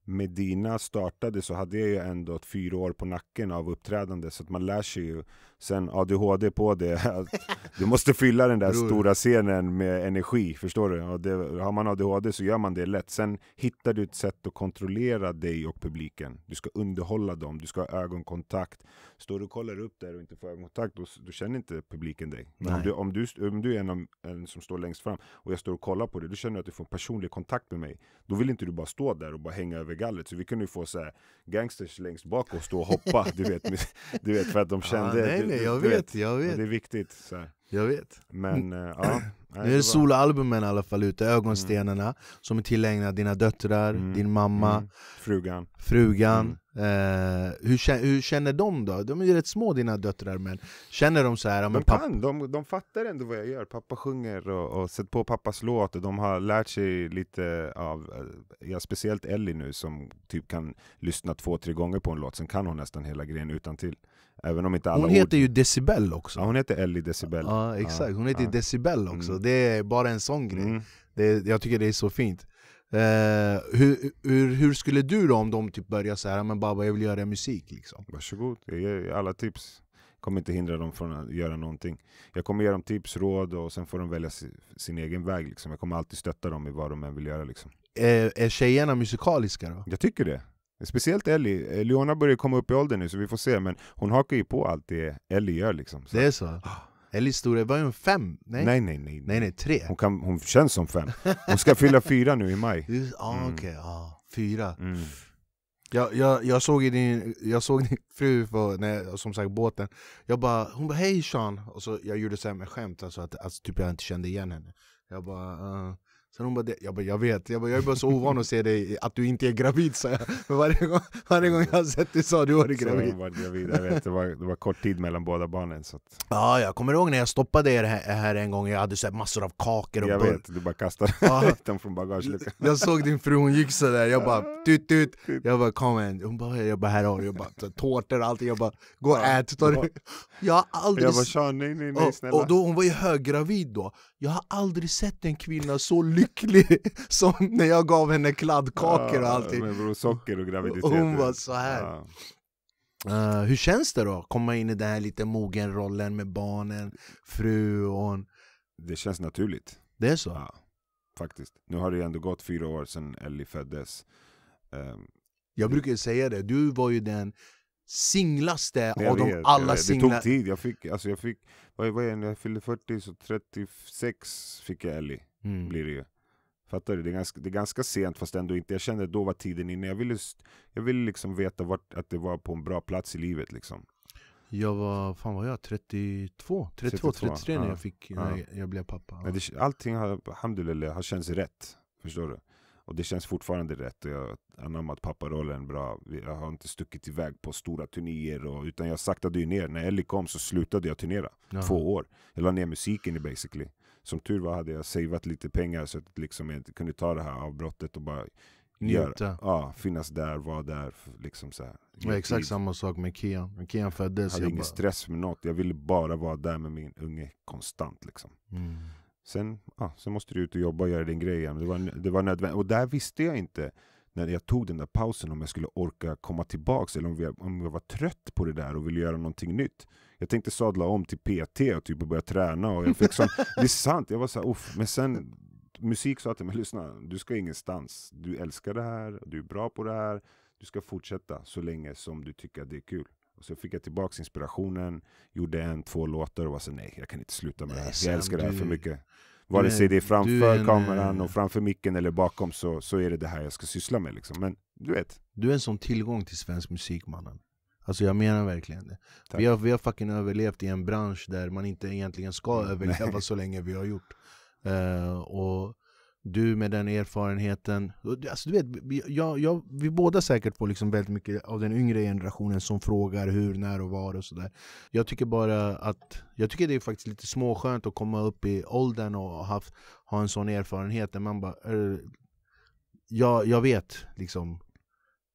Medina startade så hade jag ju ändå fyra år på nacken av uppträdande så att man lär sig ju Sen ADHD på det, <laughs> du måste fylla den där stora scenen med energi, förstår du? Och det, har man ADHD så gör man det lätt. Sen hittar du ett sätt att kontrollera dig och publiken. Du ska underhålla dem, du ska ha ögonkontakt. Står du och kollar upp där och inte får ögonkontakt, då, då känner inte publiken dig. Men om du, om, du, om du, är en, en, som står längst fram och jag står och kollar på dig, då känner du att du får personlig kontakt med mig. Då vill inte du bara stå där och bara hänga över gallret. Så vi kunde ju få så här, gangsters längst bak och stå och hoppa, <laughs> du vet, du vet för att de kände... Ja, nej, nej, jag vet, vet, jag vet. Det är viktigt. Så. Jag vet. Men, äh, ja. Nu är soloalbumen i alla fall ute, Ögonstenarna, mm. som är tillägnade dina döttrar, mm. din mamma, mm. frugan. frugan. Mm. Eh, hur, hur, känner de då? De är ju rätt små dina döttrar, men känner de så här? De kan, de, de fattar ändå vad jag gör. Pappa sjunger och, och sett på pappas låt, och de har lärt sig lite av, eh, ja, speciellt Ellie nu som typ kan lyssna två, tre gånger på en låt, sen kan hon nästan hela grejen utan till. Även om inte alla Hon heter ord... ju Decibel också. Ja, hon heter Ellie Decibel. Ja, exakt. Hon heter ja. Decibel också och det är bara en sån grej. Mm. Det, jag tycker det är så fint. Uh, hur, hur, hur, skulle du då om de typ börjar så här, men Baba jag vill göra musik liksom? Varsågod, jag ger alla tips. Jag kommer inte hindra dem från att göra någonting. Jag kommer ge dem tips, råd och sen får de välja sin egen väg. Liksom. Jag kommer alltid stötta dem i vad de än vill göra. Liksom. Är, eh, är tjejerna musikaliska då? Jag tycker det. Speciellt Ellie. Eh, Leona börjar komma upp i åldern nu så vi får se, men hon hakar ju på allt det Ellie gör. Liksom. Så. Det är så? Eller stor, var ju fem? Nej nej nej, nej, nej. nej, tre. Hon, kan, hon känns som fem. Hon ska fylla fyra nu i maj. <laughs> Ah, mm. Ah, okay, ah, fyra. Mm. Jag, jag, jag, såg din, jag såg din <laughs> fru på när, som sagt, båten, jag bara, hon bara 'Hej Sean' och så Jag gjorde så här med skämt, alltså, att, alltså, typ jag inte kände igen henne. Jag bara uh, Sen hon bara, jag bara, jag vet, jag, bara, jag är bara så ovan att se dig, att du inte är gravid sa jag. Men varje gång, varje gång jag har sett dig sa du var gravid. var gravid. Jag vet, det, var, det var kort tid mellan båda barnen. Så att... Ja, jag kommer ihåg när jag stoppade er här, här en gång, jag hade så massor av kakor. Och jag vet, du bara kastade ja. <laughs> dem från bagageluckan. Jag såg din fru, hon gick sådär, jag bara tut tut. Jag bara kom igen, hon bara, jag bara här har du. tårtor och allting, jag bara gå och ät. Tar du... Jag har aldrig... Jag bara nej nej nej snälla. Och, och då, hon var ju höggravid då, jag har aldrig sett en kvinna så lycklig <laughs> som när jag gav henne kladdkakor och allting. Ja, med socker och graviditet. hon var så här. Ja. Uh, hur känns det då? Komma in i den här lite mogen-rollen med barnen, fru och... En... Det känns naturligt. Det är så? Ja, faktiskt. Nu har det ändå gått fyra år sedan Ellie föddes. Um, jag brukar säga det, du var ju den singlaste av dem alla singlar. Det tog tid, jag fick, alltså jag fick vad, vad är när jag fyllde 40 så 36 fick jag Ellie. Mm. Blir det ju. Fattar du? Det är, ganska, det är ganska sent fast ändå inte. Jag kände då var tiden inne. Jag ville, jag ville liksom veta vart, att det var på en bra plats i livet liksom. Jag var, fan var jag? 32? 32, 32 33 ja. när, jag fick, ja. jag, jag blev pappa. Ja. Men det, allting har, har känts rätt. Förstår du? Och det känns fortfarande rätt. jag har anammat papparollen bra. Jag har inte stuckit iväg på stora turnéer. Och, utan jag saktade ju ner. När Ellie kom så slutade jag turnera. Ja. Två år. Jag la ner musiken i basically. Som tur var hade jag savat lite pengar så att liksom jag kunde ta det här avbrottet och bara Njuta. Ja, finnas där, vara där. Liksom så här. Det var exakt tid. samma sak med Kian. När Kian föddes. Jag hade jag ingen bara... stress med något. Jag ville bara vara där med min unge konstant. Liksom. Mm. Sen, ah, sen måste du ut och jobba och göra din grej igen. Det var, det var nödvändigt. Och där visste jag inte, när jag tog den där pausen, om jag skulle orka komma tillbaka eller om jag, om jag var trött på det där och ville göra någonting nytt. Jag tänkte sadla om till PT och typ börja träna. Och jag fick sån, <laughs> det är sant, jag var så här, Off. men sen musik sa till mig, lyssna, du ska ingenstans. Du älskar det här, du är bra på det här, du ska fortsätta så länge som du tycker att det är kul. Och så fick jag tillbaka inspirationen, gjorde en, två låtar och var så nej, jag kan inte sluta med nej, det här. Jag älskar du, det här för mycket. Vare sig det är framför är en, kameran och eh, framför micken eller bakom så, så är det det här jag ska syssla med. Liksom. Men du vet. Du är en sån tillgång till svensk musik mannen. Alltså jag menar verkligen det. Vi har, vi har fucking överlevt i en bransch där man inte egentligen ska mm, <laughs> överleva nej. så länge vi har gjort. Uh, och du med den erfarenheten. Alltså, du vet, jag, jag, vi båda säkert får liksom väldigt mycket av den yngre generationen som frågar hur, när och var och sådär. Jag tycker bara att jag tycker det är faktiskt lite småskönt att komma upp i åldern och haft, ha en sån erfarenhet där man bara eh, jag, jag vet liksom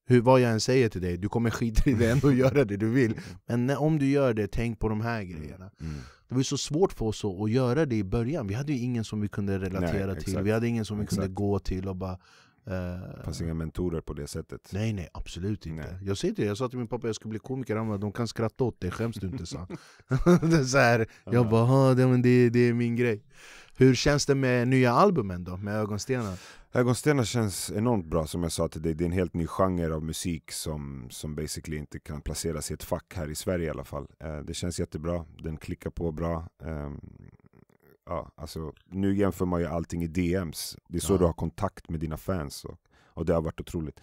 hur, vad jag än säger till dig, du kommer skita i det ändå och göra det du vill. Men när, om du gör det, tänk på de här mm, grejerna. Mm. Det var så svårt för oss att göra det i början. Vi hade ju ingen som vi kunde relatera nej, till, vi hade ingen som vi exakt. kunde gå till och bara det eh, fanns inga mentorer på det sättet? Nej nej, absolut inte. Nej. Jag säger det, jag sa till min pappa att jag skulle bli komiker, han bara, de kan skratta åt dig, skäms du inte? Så. <laughs> så här, jag bara, det, det är min grej. Hur känns det med nya albumen då, med Ögonstenar? Ögonstenar känns enormt bra, som jag sa till dig. Det är en helt ny genre av musik som, som basically inte kan placeras i ett fack här i Sverige i alla fall. Eh, det känns jättebra, den klickar på bra. Eh, ja, alltså, nu jämför man ju allting i DMs, det är så ja. du har kontakt med dina fans. Och, och det har varit otroligt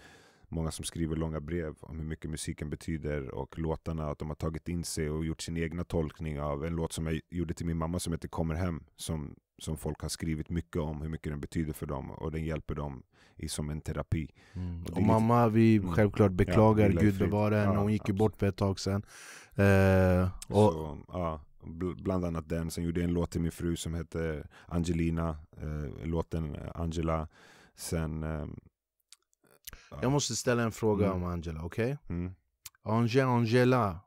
många som skriver långa brev om hur mycket musiken betyder och låtarna, att de har tagit in sig och gjort sin egna tolkning av en låt som jag gjorde till min mamma som heter Kommer Hem, som, som folk har skrivit mycket om, hur mycket den betyder för dem och den hjälper dem i, som en terapi. Mm. Och, och mamma, lite... vi mm. självklart beklagar, ja, Gud bevare henne, ja, hon gick ju bort för ett tag sedan. Eh, och... Så, ja bland annat den. Sen gjorde jag en låt till min fru som hette Angelina, eh, låten Angela. Sen eh, jag måste ställa en fråga mm. om Angela, okej? Okay? Mm. Angela, Angela.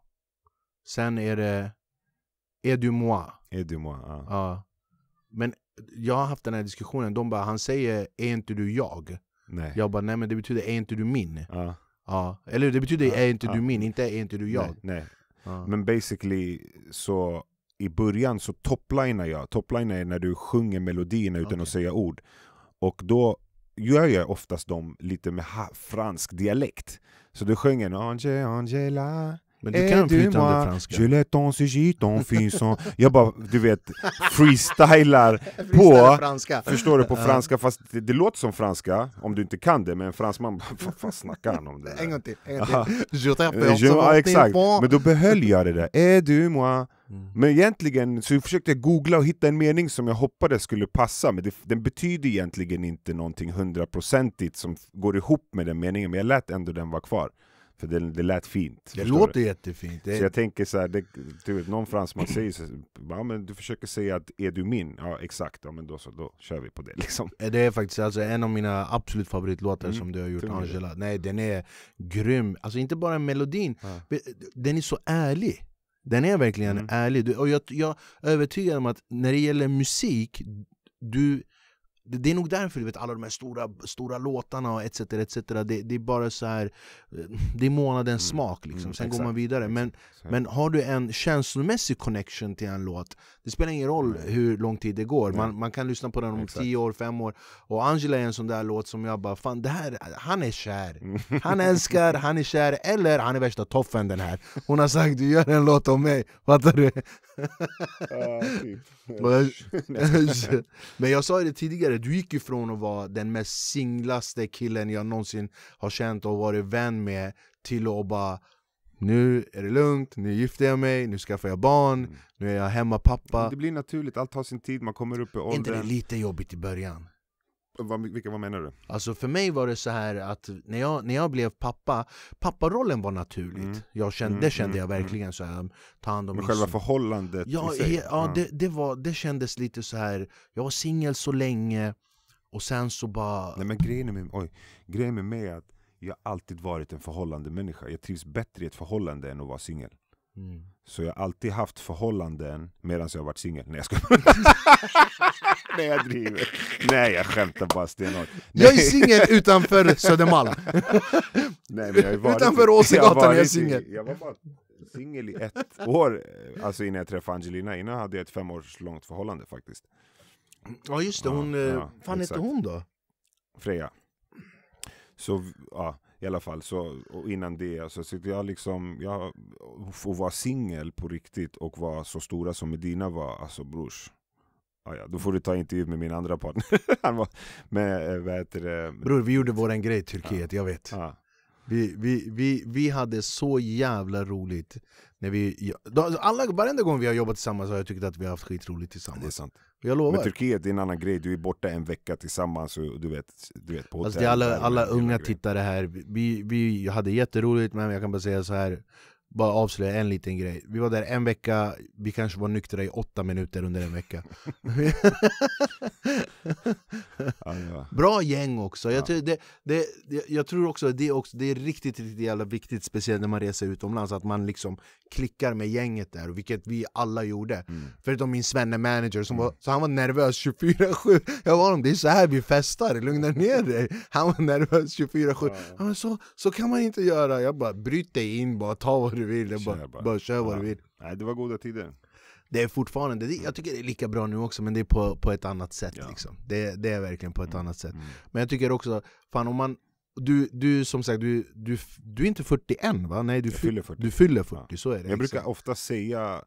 Sen är det Edumoi. Edumoi, ja. ja. Men jag har haft den här diskussionen, de bara han säger är inte du jag? Nej. Jag bara nej men det betyder är inte du min? Ja. ja. Eller det betyder är inte du min, inte är inte du jag? Nej. nej. Men basically så i början så toplinar jag, toplinar är när du sjunger melodierna utan okay. att säga ord. Och då gör jag oftast dem lite med fransk dialekt. Så då sjunger Angela, Angela men du kan eh, flytande franska? Je le ton si giton finson. Jag bara, du vet, freestylar på, franska. förstår du, på franska, fast det, det, låter som franska om du inte kan det, men en fransman bara, <laughs> vad fan snackar han om? det En gång till, en gång till. Ja, <laughs> eh, exakt, men då behöll jag det där, är eh, du moi? Mm. Men egentligen så försökte jag googla och hitta en mening som jag hoppades skulle passa, men det, den betyder egentligen inte någonting hundraprocentigt som går ihop med den meningen, men jag lät ändå den vara kvar. För det, det lät fint. Det låter du? jättefint. Det... Så jag tänker så här, det, typ, någon fransman säger så ja, men du försöker säga att är du min? Ja exakt, ja, men då så, då kör vi på det liksom. Eh, det är faktiskt alltså, en av mina absolut favoritlåtar mm. som du har gjort, Angela. Nej, den är grym. Alltså inte bara melodin, ja. den är så ärlig. Den är verkligen mm. ärlig. Och jag, jag är övertygad om att när det gäller musik, du det, är nog därför du vet, alla de här stora, stora låtarna och etc, etc det, det är bara så här, eh, Det är månadens mm. smak liksom, mm, sen exakt. går man vidare men, men har du en känslomässig connection till en låt Det spelar ingen roll mm. hur lång tid det går, man, man kan lyssna på den om exakt. 10 år, fem år Och Angela är en sån där låt som jag bara fan det här, han är kär mm. <laughs> Han älskar, han är kär, eller han är värsta toffen den här Hon har sagt du gör en låt om mig, fattar du? ja, typ. <laughs> <laughs> <laughs> Men jag sa det tidigare, du gick ifrån att vara den mest singlaste killen jag någonsin har känt och varit vän med till att bara nu är det lugnt, nu gifter jag mig, nu skaffar jag barn, mm. nu är jag hemma pappa. Det blir naturligt, allt tar sin tid, man kommer upp i åldern. Är inte det lite jobbigt i början? Vad, vilka, vad menar du? Alltså för mig var det så här att när jag, när jag blev pappa, papparollen var naturligt. Mm. Jag kände, mm, det kände mm, jag mm. verkligen så här, ta hand om Men själva sin... förhållandet ja, i sig? Ja, ja. Det, det, var, det kändes lite så här. jag var singel så länge och sen så bara... Nej men grejen med, oj, grejen med mig är att jag alltid varit en förhållande människa. Jag trivs bättre i ett förhållande än att vara singel. Mm. Så jag har alltid haft förhållanden medan jag har varit singel. Nej jag skojar. <laughs> Nej jag driver. Nej jag skämtar bara stenhårt. Jag är singel utanför Södermalm. Nej, men jag varit, utanför Åsegatan är jag singel. Jag var bara singel i ett år, alltså innan jag träffade Angelina. Innan hade jag ett fem års långt förhållande faktiskt. Ja just det, hon, ja, eh, fan exakt. hette hon då? Freja. Så, ja. I alla fall, så, och innan det, alltså, så jag liksom, jag, få vara singel på riktigt och vara så stora som Medina var, alltså brors. Ah, ja, då får du ta intervju med min andra partner. <laughs> Han var, med, eh, vad heter det? Bror, vi gjorde våran grej i Turkiet, ja. jag vet. Ja. Vi, vi, vi, vi hade så jävla roligt. När vi, alltså, alla, varenda gång vi har jobbat tillsammans har jag tyckt att vi har haft skitroligt tillsammans. Det är sant. Jag lovar. Men Turkiet det är en annan grej, du är borta en vecka tillsammans och du vet, du vet på alltså, hotell. Alltså alla, alla unga tittare här, vi, vi hade jätteroligt men jag kan bara säga så här bara avslöja en liten grej. Vi var där en vecka, vi kanske var nyktra i åtta minuter under en vecka. <laughs> Bra gäng också. Jag, ja. tror, det, det, jag tror också att det, också, det är riktigt, riktigt jävla viktigt, speciellt när man reser utomlands, att man liksom klickar med gänget där, vilket vi alla gjorde. Mm. Förutom min svenne-manager, som mm. var, så han var nervös 24-7. Jag var honom, det är så här vi festar, lugna ner dig. Han var nervös 24-7. Ja. Så, så kan man inte göra. Jag bara, bryt dig in bara, ta vad du du vill, det bara, kör bara. bara kör vad du vill. Nej, det var goda tider. Det är fortfarande, det, jag tycker det är lika bra nu också men det är på, på ett annat sätt. Ja. Liksom. Det, det är verkligen på ett mm. annat sätt. Mm. Men jag tycker också, fan om man du, du som sagt, du, du, du är inte 41 va? Nej, du, jag fyller 40. Du fyller 40 ja. så är det. Jag brukar liksom. ofta säga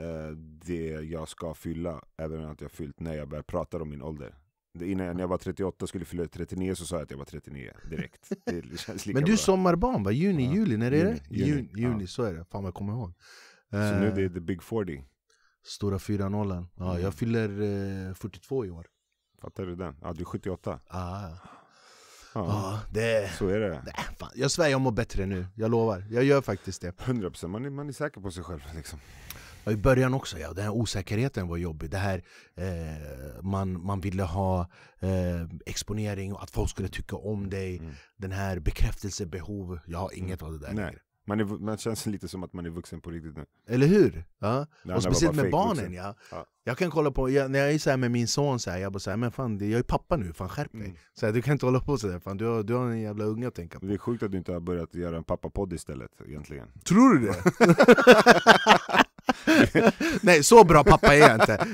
eh, det jag ska fylla, även att jag fyllt när jag börjar prata om min ålder. Innan jag var 38 skulle fylla 39 så sa jag att jag var 39 direkt. <laughs> Men du är sommarbarn va? Juni, ja. juli, när är det? Juni, juni, juni ja. så är det. Fan vad jag kommer ihåg. Så uh, nu det eh, the big 40? Stora 4 nollan. Ja, mm. jag fyller uh, eh, 42 i år. Fattar du den? Ja, du är 78. Ah. Ja, ah, det, så är det. det fan. Jag svär jag mår bättre nu, jag lovar. Jag gör faktiskt det. 100% man är, man är säker på sig själv liksom. Ja, I början också, ja. Den här osäkerheten var jobbig. Det här, eh, man, man ville ha eh, exponering och att folk skulle tycka om dig. Mm. Den här bekräftelsebehov. Jag har inget mm. av det där. Nej. Man, är, man känns lite som att man är vuxen på riktigt nu. Eller hur? Ja. Och speciellt med barnen ja. ja. Jag kan kolla på, jag, när jag är så med min son, så här, jag bara så här, men fan jag är pappa nu, fan skärp dig. Mm. Så här, du kan inte hålla på sådär, du, du har en jävla unge att tänka på. Det är sjukt att du inte har börjat göra en pappapodd istället egentligen. Tror du det? <laughs> Nej, så bra pappa är jag inte.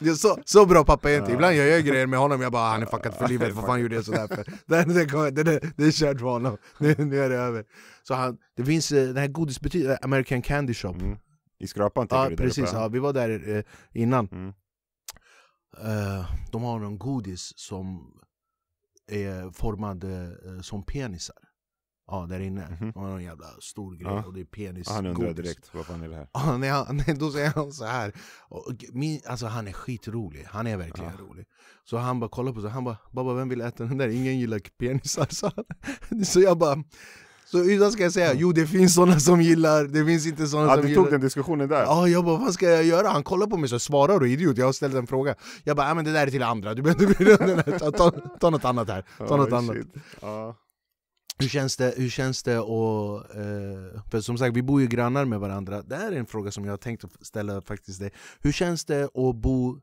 Jag, så, så bra pappa är jag inte. Ibland jag gör jag grejer med honom, jag bara ah, han är fuckad för livet, vad fan gjorde jag sådär för? Det, det, det, det är kört för honom, nu, nu är det över. Så han, det finns eh, den här godisbutiken, eh, American Candy Shop. Mm. I Skrapan tänker ja, du? Precis, ja, vi var där eh, innan. Mm. Uh, de har någon godis som är formad uh, som penisar. Ja, där inne. Mm -hmm. Han har en jävla stor grej ja. och det är penisgodis han undrar direkt, vad fan är det här? Ja, nej, han, nej, då säger han så här. Och, min, alltså han är skitrolig, han är verkligen ja. rolig. Så han bara kollar på så han bara 'baba vem vill äta den där? Ingen gillar penisar” <laughs> sa han. Så jag bara så utan ska jag säga, jo det finns såna som gillar, det finns inte såna ja, som gillar... Ja du tog den diskussionen där? Ja, jag bara vad ska jag göra? Han kollar på mig så svarar du idiot? Jag har ställt en fråga Jag bara, äh, men det där är till andra, du behöver inte bry dig om det där, ta, ta, ta något annat här, ta oh, något shit. annat ja. Hur känns det, hur känns det och, eh, för som sagt vi bor ju grannar med varandra, det här är en fråga som jag tänkte ställa faktiskt dig. Hur känns det att bo,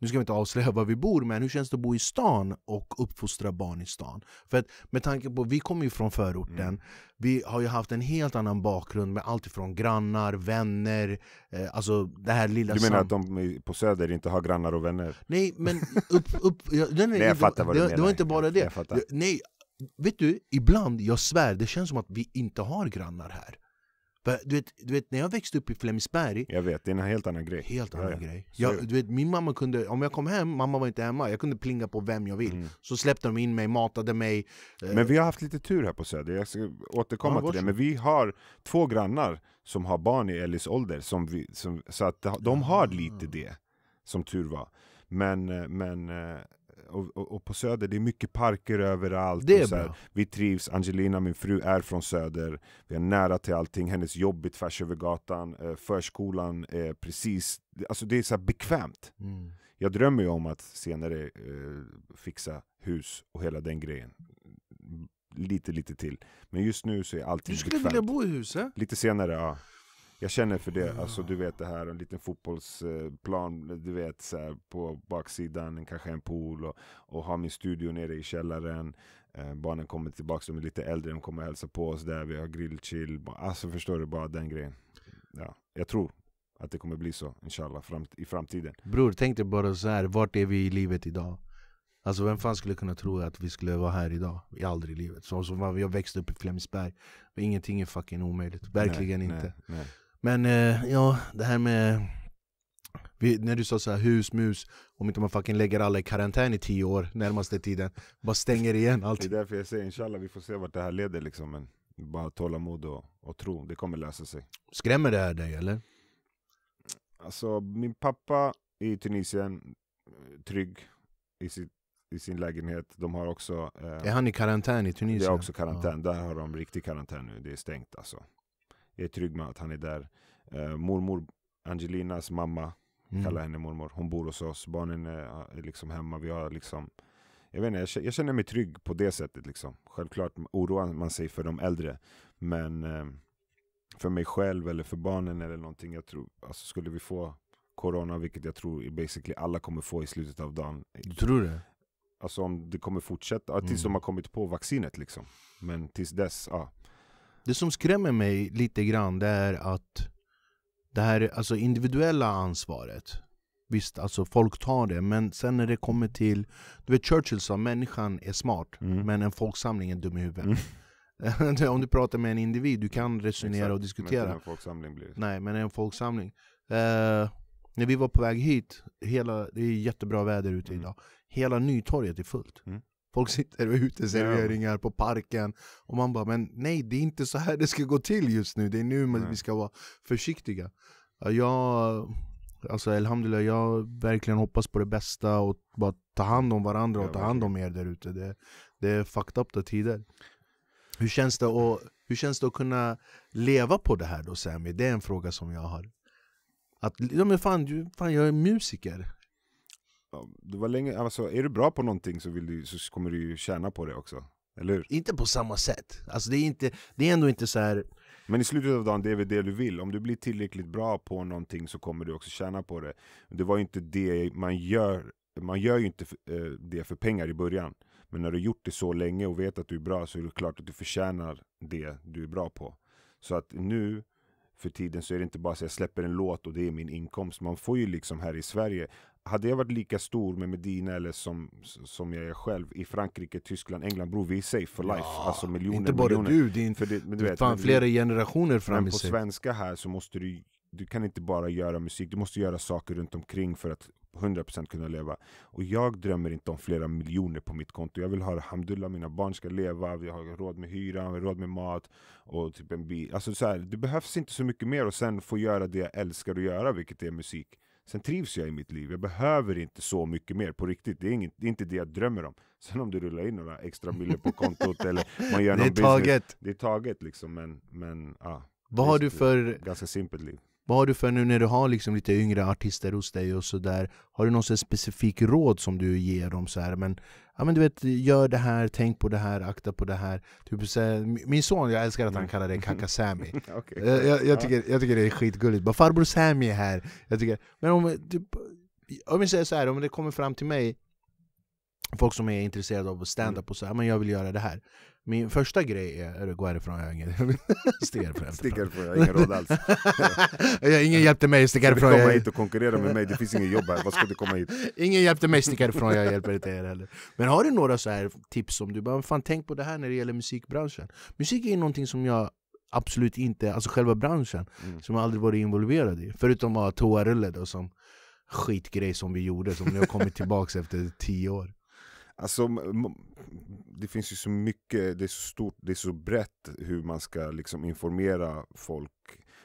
nu ska vi inte avslöja var vi bor, men hur känns det att bo i stan och uppfostra barn i stan? För att med tanke på, vi kommer ju från förorten, mm. vi har ju haft en helt annan bakgrund med allt ifrån grannar, vänner, eh, alltså det här lilla... Du menar att de på söder inte har grannar och vänner? Nej, men upp, upp, ja, nej, nej, jag fattar vad du det, menar. Det var inte bara det. Nej, Vet du, ibland, jag svär, det känns som att vi inte har grannar här. Du vet, du vet när jag växte upp i Flemingsberg Jag vet, det är en helt annan grej Helt annan ja, ja. grej jag, du vet, Min mamma kunde, om jag kom hem, mamma var inte hemma Jag kunde plinga på vem jag vill mm. Så släppte de in mig, matade mig eh. Men vi har haft lite tur här på Söder, jag ska återkomma ja, till det Men vi har två grannar som har barn i Ellis ålder som vi, som, Så att de har lite ah. det, som tur var Men, eh, men eh, och, och, och, på Söder, det är mycket parker överallt. Det är så här, vi trivs, Angelina, min fru, är från Söder. Vi är nära till allting, hennes jobb är tvärs över gatan, eh, förskolan är precis, alltså det är så bekvämt. Mm. Jag drömmer ju om att senare eh, fixa hus och hela den grejen. Lite, lite till. Men just nu så är allting bekvämt. Du skulle bekvämt. vilja bo i huset? Lite senare, ja. Jag känner för det, alltså du vet det här, en liten fotbollsplan, du vet så här, på baksidan, kanske en pool och, och ha min studio nere i källaren. Eh, barnen kommer tillbaka, de är lite äldre, de kommer hälsa på oss där, vi har grillchill. Alltså förstår du, bara den grejen. Ja, jag tror att det kommer bli så, inshallah, framt i framtiden. Bror, tänk dig bara så här, vart är vi i livet idag? Alltså vem fan skulle kunna tro att vi skulle vara här idag? Vi aldrig i livet. Så, så jag växte upp i Flemingsberg, ingenting är fucking omöjligt. Verkligen nej, inte. Nej, nej. Men eh, ja, det här med... när du sa så här, hus, mus, om inte man fucking lägger alla i karantän i tio år närmaste tiden, bara stänger igen allt. Det är därför jag säger inshallah, vi får se vart det här leder liksom. Men bara tålamod och, och tro, det kommer lösa sig. Skrämmer det här dig eller? Alltså min pappa i Tunisien, eh, trygg i, sitt, i sin lägenhet. De har också... Eh, är han i karantän i Tunisien? Det är också karantän, ja. där har de riktig karantän nu, det är stängt alltså jag är trygg med att han är där. Eh, mormor, Angelinas mamma, mm. kallar henne mormor. Hon bor hos oss, barnen är, är liksom hemma. Vi har liksom, jag, vet inte, jag, jag känner mig trygg på det sättet. Liksom. Självklart oroar man sig för de äldre, men eh, för mig själv eller för barnen eller någonting. Jag tror, alltså, skulle vi få corona, vilket jag tror basically alla kommer få i slutet av dagen. Du tror det? Alltså om det kommer fortsätta, tills mm. de har kommit på vaccinet liksom. Men tills dess, ja. Det som skrämmer mig lite grann det är att det här alltså individuella ansvaret Visst, alltså folk tar det, men sen när det kommer till... Du vet Churchill sa människan är smart, mm. men en folksamling är dum i huvudet. Mm. <laughs> Om du pratar med en individ, du kan resonera Exakt, och diskutera. Men en folksamling blir. det Nej, men en folksamling. Uh, när vi var på väg hit, hela, det är jättebra väder ute mm. idag, hela Nytorget är fullt. Mm. Folk sitter och uteserveringar på parken och man bara men nej det är inte så här det ska gå till just nu, det är nu mm. vi ska vara försiktiga. Jag, alltså alhamdulillah, jag verkligen hoppas på det bästa och bara ta hand om varandra och ta hand om er där ute. Det, det är fucked up de tider. Hur känns, det att, hur känns det att kunna leva på det här då Sami? Det är en fråga som jag har. Att, ja men fan, fan jag är musiker. Liksom. det var länge, alltså, är du bra på någonting så, vill du, så kommer du ju tjäna på det också. Eller hur? Inte på samma sätt. Alltså det är, inte, det är ändå inte så här... Men i slutet av dagen, det är väl det du vill. Om du blir tillräckligt bra på någonting så kommer du också tjäna på det. Det var ju inte det man gör. Man gör ju inte eh, det för pengar i början. Men när du gjort det så länge och vet att du är bra så är det klart att du förtjänar det du är bra på. Så att nu för tiden så är det inte bara så att jag släpper en låt och det är min inkomst. Man får ju liksom här i Sverige, hade jag varit lika stor med Medina eller som, som jag är själv i Frankrike, Tyskland, England, bror vi är safe for life. Ja, alltså miljoner, inte bara miljoner. du, din, för det, men du vet, fan flera men, generationer fram i sig. på svenska här så måste du, du kan inte bara göra musik, du måste göra saker runt omkring för att 100% kunna leva. Och jag drömmer inte om flera miljoner på mitt konto. Jag vill ha hamdullah, mina barn ska leva, vi har råd med hyra, vi har råd med mat och typ en bil. Alltså så här, det behövs inte så mycket mer och sen få göra det jag älskar att göra, vilket är musik. Sen trivs jag i mitt liv. Jag behöver inte så mycket mer på riktigt. Det är, inget, det är inte det jag drömmer om. Sen om du rullar in några extra miljoner på kontot <laughs> eller man gör någon business. Det är taget. det är taget liksom. Men, men ja. Vad har du för... Ganska simpelt liv. Vad har du för nu när du har liksom lite yngre artister hos dig och sådär? Har du någon specifik råd som du ger dem? Så här, men ja, men du vet, gör det här, tänk på det här, akta på det här. Typ, så, min son, jag älskar att han mm. kallar det Kaka <laughs> Sammy. okay. Eh, jag, jag, jag, tycker, jag tycker det är skitgulligt. Bara farbror Sammy är här. Jag tycker, men om, typ, om jag säger så här, om det kommer fram till mig, folk som är intresserade av stand-up och så här, men jag vill göra det här. Min första grej är, att gå härifrån, jag har ingen... <laughs> härifrån, Stick härifrån, jag har ingen råd alls. <laughs> jag, ingen hjälpte mig, stick härifrån. Du komma jag... hit och konkurrera med mig, det finns ingen jobb här, vad ska du komma hit? <laughs> ingen hjälpte mig, stick härifrån, jag hjälper inte er heller. Men har du några så här tips om du bara, fan tänk på det här när det gäller musikbranschen? Musik är någonting som jag absolut inte, alltså själva branschen, mm. som jag aldrig varit involverad i. Förutom att toarulle då, som skitgrej som vi gjorde, som nu har kommit tillbaka efter tio år. Alltså, det finns ju så mycket, det är så stort, det är så brett hur man ska liksom informera folk.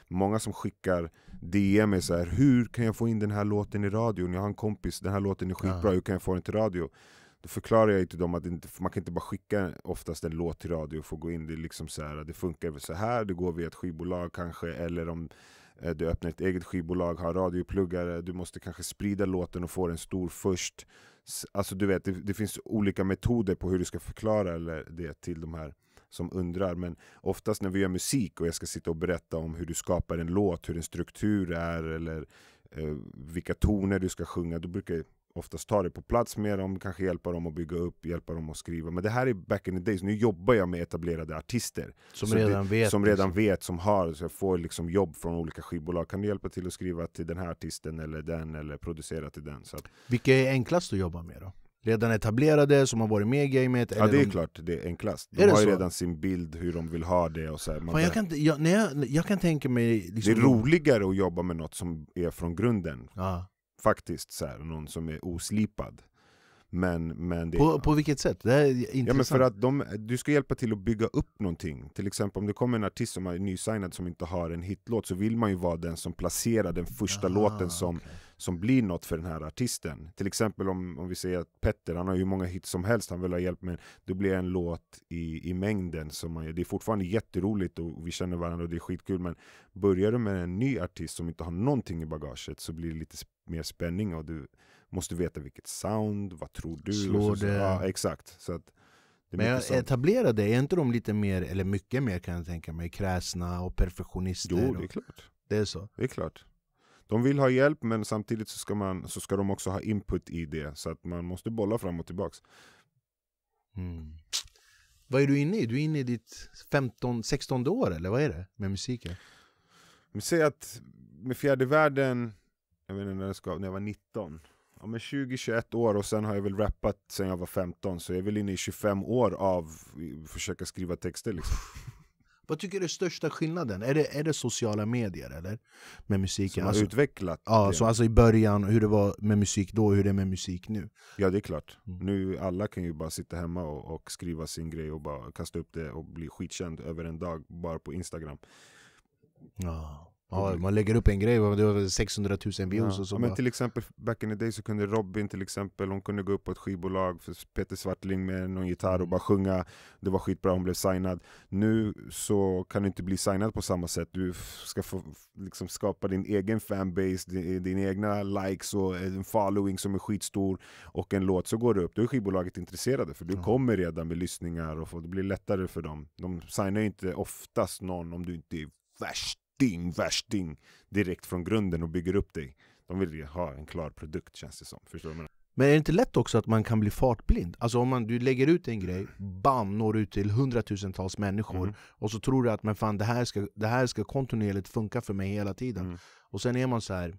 Många som skickar DM är så här, hur kan jag få in den här låten i radion? Jag har en kompis, den här låten är skitbra, hur kan jag få den till radio? Då förklarar jag ju till dem att inte, man kan inte bara skicka oftast en låt till radio och få gå in. Det, liksom så här, det funkar så här, det går via ett skivbolag kanske, eller om Eh, du öppnar ett eget skivbolag, har radiopluggare, du måste kanske sprida låten och få den stor först. Alltså du vet, det, det finns olika metoder på hur du ska förklara det till de här som undrar. Men oftast när vi gör musik och jag ska sitta och berätta om hur du skapar en låt, hur en struktur är eller eh, vilka toner du ska sjunga, då brukar oftast ta det på plats med dem, kanske hjälpa dem att bygga upp, hjälpa dem att skriva. Men det här är back in the days, nu jobbar jag med etablerade artister. Som redan det, vet. Som redan liksom. vet, som har, så jag får liksom jobb från olika skivbolag. Kan du hjälpa till att skriva till den här artisten eller den eller producera till den? Så att... Vilka är enklast att jobba med då? redan etablerade som har varit med i gamet? Ja det är de... klart det är enklast, de är har ju redan sin bild hur de vill ha det och så här, Fan, jag, kan, jag, jag, jag, kan tänka mig... Liksom... Det är liksom- roligare att jobba med något som är från grunden ah. Faktiskt så här, någon som är oslipad. Men, men det, på, på vilket sätt? Det är intressant. Ja, men för att de, du ska hjälpa till att bygga upp någonting. Till exempel om det kommer en artist som är nysignad som inte har en hitlåt så vill man ju vara den som placerar den första Aha, låten som, okay. som blir något för den här artisten. Till exempel om, om vi säger att Petter, han har hur många hits som helst han vill ha hjälp med. Då blir en låt i, i mängden. Som man, det är fortfarande jätteroligt och vi känner varandra och det är skitkul. Men börjar du med en ny artist som inte har någonting i bagaget så blir det lite mer spänning och du måste veta vilket sound, vad tror du? Slår det? Ja, exakt. Så att, men etablerade, är inte de lite mer, eller mycket mer kan jag tänka mig, kräsna och perfektionister? Jo, det är klart. Det är så? Det är klart. De vill ha hjälp men samtidigt så ska, man, så ska de också ha input i det. Så att man måste bolla fram och tillbaka. Mm. Vad är du inne i? Du är inne i ditt 15, 16 år eller vad är det med musiken? Säg att med fjärde världen jag vet inte när det ska, när jag var 19. Ja men 20-21 år och sen har jag väl rappat sen jag var 15 så jag är väl inne i 25 år av att försöka skriva texter liksom. <laughs> Vad tycker du är största skillnaden? Är det, är det sociala medier eller? Med musiken? Som har alltså, utvecklat? Ja, det. så alltså i början, hur det var med musik då och hur det är med musik nu? Ja det är klart. Mm. Nu alla kan ju bara sitta hemma och, och, skriva sin grej och bara kasta upp det och bli skitkänd över en dag bara på Instagram. Ja. Ja, man lägger upp en grej, det var 600 000 views ja. och så ja, men Till exempel back in the day så kunde Robin till exempel, hon kunde gå upp på ett skivbolag för Peter Swartling med någon gitarr och bara sjunga, det var skitbra, hon blev signad. Nu så kan du inte bli signad på samma sätt, du ska få, liksom, skapa din egen fanbase, din, din egna likes och en following som är skitstor och en låt så går det upp, då är skivbolaget intresserade för du ja. kommer redan med lyssningar och det blir lättare för dem. De signar ju inte oftast någon om du inte är värst sting, värsting direkt från grunden och bygger upp dig. De vill ju ha en klar produkt känns det som. Förstår du? Men är det inte lätt också att man kan bli fartblind? Alltså om man, du lägger ut en grej, bam, når ut till hundratusentals människor mm. Och så tror du att men fan, det, här ska, det här ska kontinuerligt funka för mig hela tiden mm. Och sen är man så här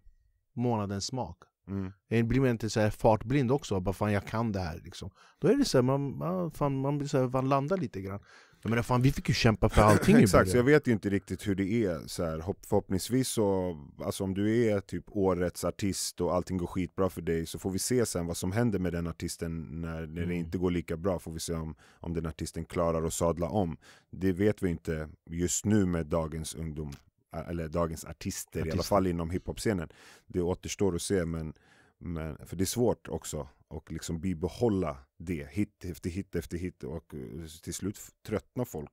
månadens smak mm. blir man inte så här fartblind också? Bara fan jag kan det här liksom Då är det så här, man, man, fan, man blir så här, man landar lite grann jag menar fan, vi fick ju kämpa för allting i <laughs> Exakt, så jag vet ju inte riktigt hur det är. Så här, hopp, förhoppningsvis så, alltså om du är typ årets artist och allting går skitbra för dig så får vi se sen vad som händer med den artisten när, när mm. det inte går lika bra. Får vi se om, om den artisten klarar att sadla om. Det vet vi inte just nu med dagens ungdom, eller dagens artister, artister. i alla fall inom hiphop-scenen. Det återstår att se men men, för det är svårt också att liksom bibehålla det hit efter hit efter hit och eh, till slut tröttnar folk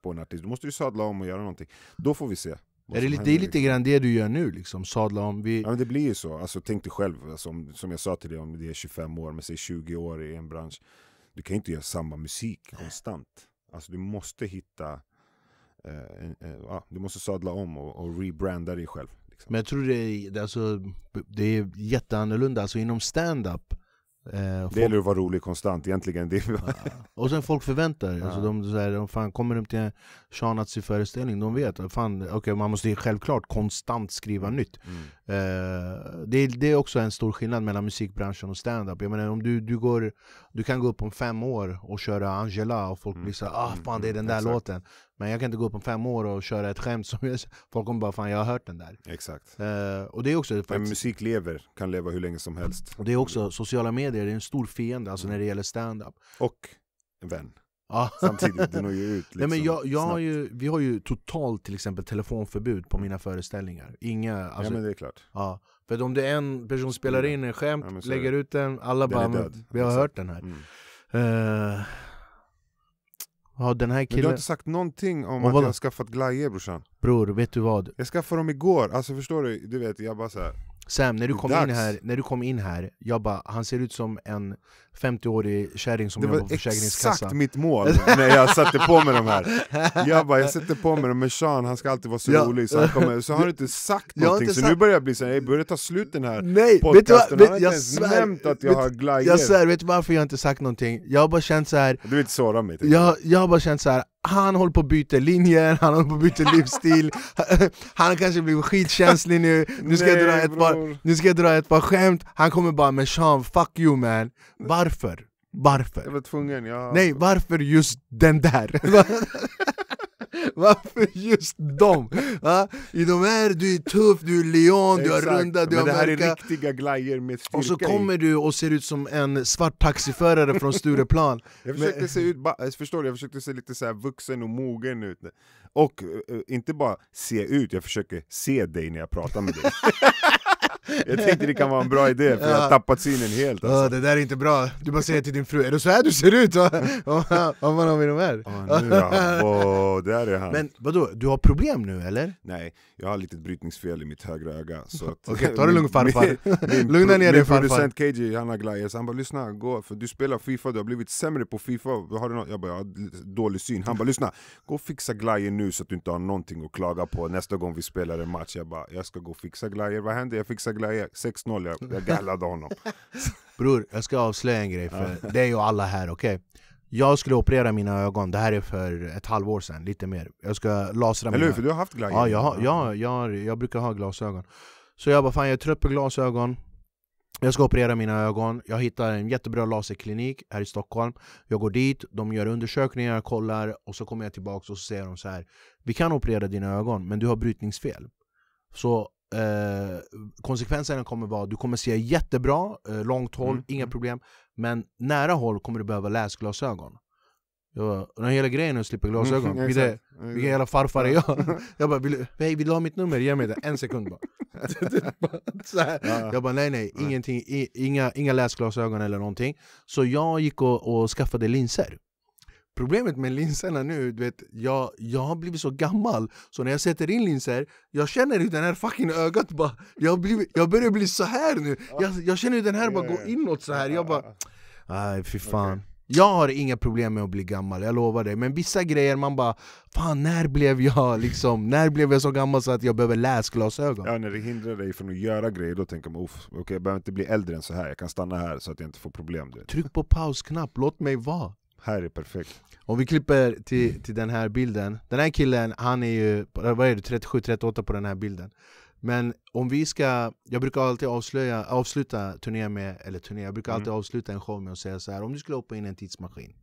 på en artist. Då måste ju sadla om och göra någonting. Då får vi se. Är det, lite, det är lite liksom. grann det du gör nu, liksom, sadla om. Vi... Ja, men det blir ju så. Alltså, tänk dig själv, alltså, om, som jag sa till dig, om det är 25 år, men säg 20 år i en bransch. Du kan ju inte göra samma musik konstant. Alltså, du måste hitta, eh, eh, ah, du måste sadla om och, och rebranda dig själv. Liksom. Men jag tror det är, alltså, det är jätteannorlunda, alltså inom standup... eh, Det gäller att vara rolig konstant egentligen. Det är... ja. Och sen folk förväntar sig. Ja. Alltså de, de kommer de till en Shanazi-föreställning, de vet fan, okay, man måste självklart konstant skriva mm. nytt. Mm. Eh, det, det, är också en stor skillnad mellan musikbranschen och standup. du, du, du kan gå upp om fem år och köra Angela och folk mm. blir såhär ah, fan det är mm. den där mm. låten. Men jag kan inte gå upp om fem år och köra ett skämt som jag, folk kommer bara fan jag har hört den där. Exakt. Uh, och det är också, faktiskt, Men musik lever, kan leva hur länge som helst. Och det är också, sociala medier är en stor fiende alltså mm. när det gäller stand-up. Och en vän. <laughs> Samtidigt, det når ju ut liksom, Nej, men liksom, jag, jag har ju, Vi har ju totalt till exempel telefonförbud på mina föreställningar. Inga... Alltså, ja men det är klart. Ja, för om det är en person spelar in en skämt, ja, lägger ut den, alla den bara vi har Exakt. hört den här. Mm. Uh, Ja, den här killen... Men du har inte sagt någonting om att jag har skaffat glajjor brorsan Bror, vet du vad? Jag skaffade dem igår, alltså förstår du? Du vet, jag bara såhär Sam, när du, kom in här, när du kom in här, jag bara, han ser ut som en 50-årig kärring som det jobbar på Försäkringskassan. Det var exakt mitt mål när jag satte på mig de här. Jag bara, jag <laughs> sätter på mig dem, men Sean han ska alltid vara så ja. rolig, så, han kommer, så har du inte sagt jag någonting, inte så nu börjar jag bli såhär, jag börjar ta slut den här Nej, podcasten, vet du vad, vet, han har inte ens svär, nämnt att jag vet, har glajjor. Jag svär, vet du varför jag inte sagt någonting? Jag har bara känt såhär... Du vill inte såra mig? Jag, jag har bara känt såhär, han håller på att byta linjer, han håller på att byta livsstil <laughs> Han kanske blir skitkänslig nu, nu ska, Nej, jag dra ett par, nu ska jag dra ett par skämt Han kommer bara 'Men Sean, fuck you man' bara, varför? Varför? Jag var tvungen, jag... Nej, varför just den där? <laughs> Varför just dem? Va? I de här, du är tuff, du är leon, du har runda, du har Men det här märka. är riktiga glajjor med styrka Och så kommer du och ser ut som en svart taxiförare från Stureplan <laughs> Jag försökte Men... se ut, förstår du, jag försökte se lite så vuxen och mogen ut Och eh, eh, inte bara se ut, jag försöker se dig när jag pratar med dig <laughs> Jag tänkte det kan vara en bra idé, för jag har tappat synen helt alltså. Ja, det där är inte bra, du bara säger till din fru 'Är det så här du ser ut?' Om man har med de här ah, nu är han. Men vadå, du har problem nu eller? Nej, jag har lite brytningsfel i mitt högra öga så att Okej, ta det lugnt farfar, lugna ner dig farfar Min producent KJ, han har glajjor, han bara 'Lyssna, gå, för du spelar Fifa, du har blivit sämre på Fifa' har du något? Jag bara 'Jag har dålig syn' Han bara 'Lyssna, gå och fixa glajjor nu så att du inte har någonting att klaga på nästa gång vi spelar en match' Jag bara 'Jag ska gå och fixa glajjor, vad händer? Jag fixar segla 6-0, jag, jag gallade honom. <laughs> Bror, jag ska avslöja en grej för dig och alla här, okej? Okay? Jag skulle operera mina ögon, det här är för ett halvår sedan, lite mer. Jag ska lasra Eller mina... hur? För du har haft glasögon? Ja, jag, har, ja jag, jag, brukar ha glasögon. Så jag bara, fan jag är trött på glasögon. Jag ska operera mina ögon, jag hittar en jättebra laserklinik här i Stockholm Jag går dit, de gör undersökningar, kollar och så kommer jag tillbaka och så säger de så här Vi kan operera dina ögon men du har brytningsfel Så Eh, konsekvenserna kommer vara att du kommer se jättebra, eh, långt håll, mm. inga mm. problem. Men nära håll kommer du behöva läsglasögon. Jag bara, den hela grejen är att slippa glasögon. Mm, <laughs> vilken jävla farfar är jag? <laughs> jag bara, vill, hej vill du ha mitt nummer? Ge mig det. En sekund bara. <laughs> jag bara, nej nej, ingenting, inga, inga läsglasögon eller någonting. Så jag gick och, och skaffade linser. Problemet med linserna nu, du vet, jag, jag har blivit så gammal så när jag sätter in linser, jag känner hur den här fucking ögat bara, jag, blivit, jag börjar bli så här nu, jag, jag känner hur den här bara går inåt så här, jag bara, nej fy fan. Okay. Jag har inga problem med att bli gammal, jag lovar dig. Men vissa grejer man bara, fan när blev jag liksom, när blev jag så gammal så att jag behöver läsglasögon? Ja, när det hindrar dig från att göra grejer, då tänker man okej okay, jag behöver inte bli äldre än så här. jag kan stanna här så att jag inte får problem. Du. Tryck på pausknapp, låt mig vara här är perfekt Om vi klipper till, till den här bilden Den här killen, han är ju, vad är det, 37-38 på den här bilden Men om vi ska, jag brukar alltid avslöja, avsluta turné med, eller turné, jag brukar mm. alltid mm. avsluta en show med att säga så här, om du skulle hoppa in i en tidsmaskin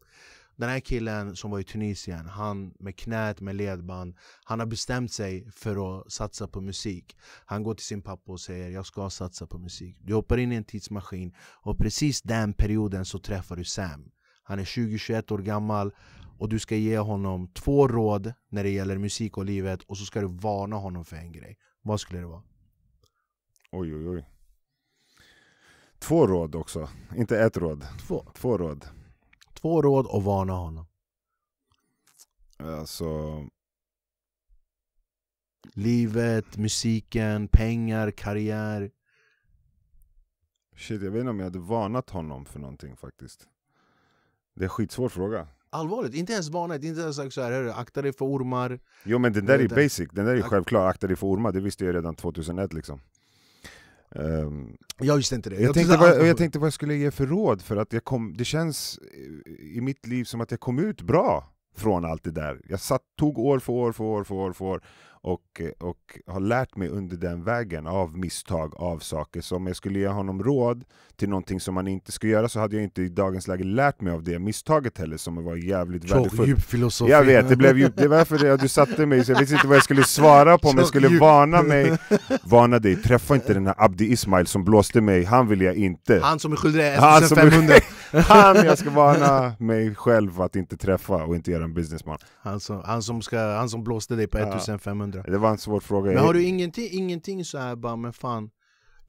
den här killen som var i Tunisien, han med knät, med ledband, han har bestämt sig för att satsa på musik. Han går till sin pappa och säger jag ska satsa på musik. Du hoppar in i en tidsmaskin och precis den perioden så träffar du Sam. Han är 20-21 år gammal och du ska ge honom två råd när det gäller musik och livet och så ska du varna honom för en grej. Vad skulle det vara? Oj, oj, oj. Två råd också, inte ett råd. Två, Två råd. Två råd och varna honom. Alltså... Livet, musiken, pengar, karriär. Shit, jag vet inte om jag hade varnat honom för någonting faktiskt. Det är en skitsvår fråga. Allvarligt, inte ens barnet, inte ens så här, hörru, akta dig för ormar. Jo men den där är basic, den där är självklar, akta dig för ormar, det visste jag redan 2001 liksom. Um, ehm, jag visste inte det. Jag, jag, tänkte vad, jag tänkte vad jag skulle ge för råd, för att jag kom, det känns eh, i mitt liv som att jag kom ut bra från allt det där. Jag satt, tog år för år för år för år för år och, och har lärt mig under den vägen av misstag, av saker. Så om jag skulle ge honom råd till någonting som han inte skulle göra så hade jag inte i dagens läge lärt mig av det misstaget heller som var jävligt Tråk, värdefullt. djup filosofi. Jag vet, det blev det var för det du satte mig så jag visste inte vad jag skulle svara på om jag skulle varna mig. <laughs> Varna dig, träffa inte den här Abdi Ismail som blåste mig, han vill jag inte. Han som är skyldig dig 500 <laughs> Han jag ska varna mig själv att inte träffa och inte göra en businessman. Han som, han som, ska, han som blåste dig på 1500 andra. Det var en svår fråga. Men har du ingenting, ingenting så här bara, men fan.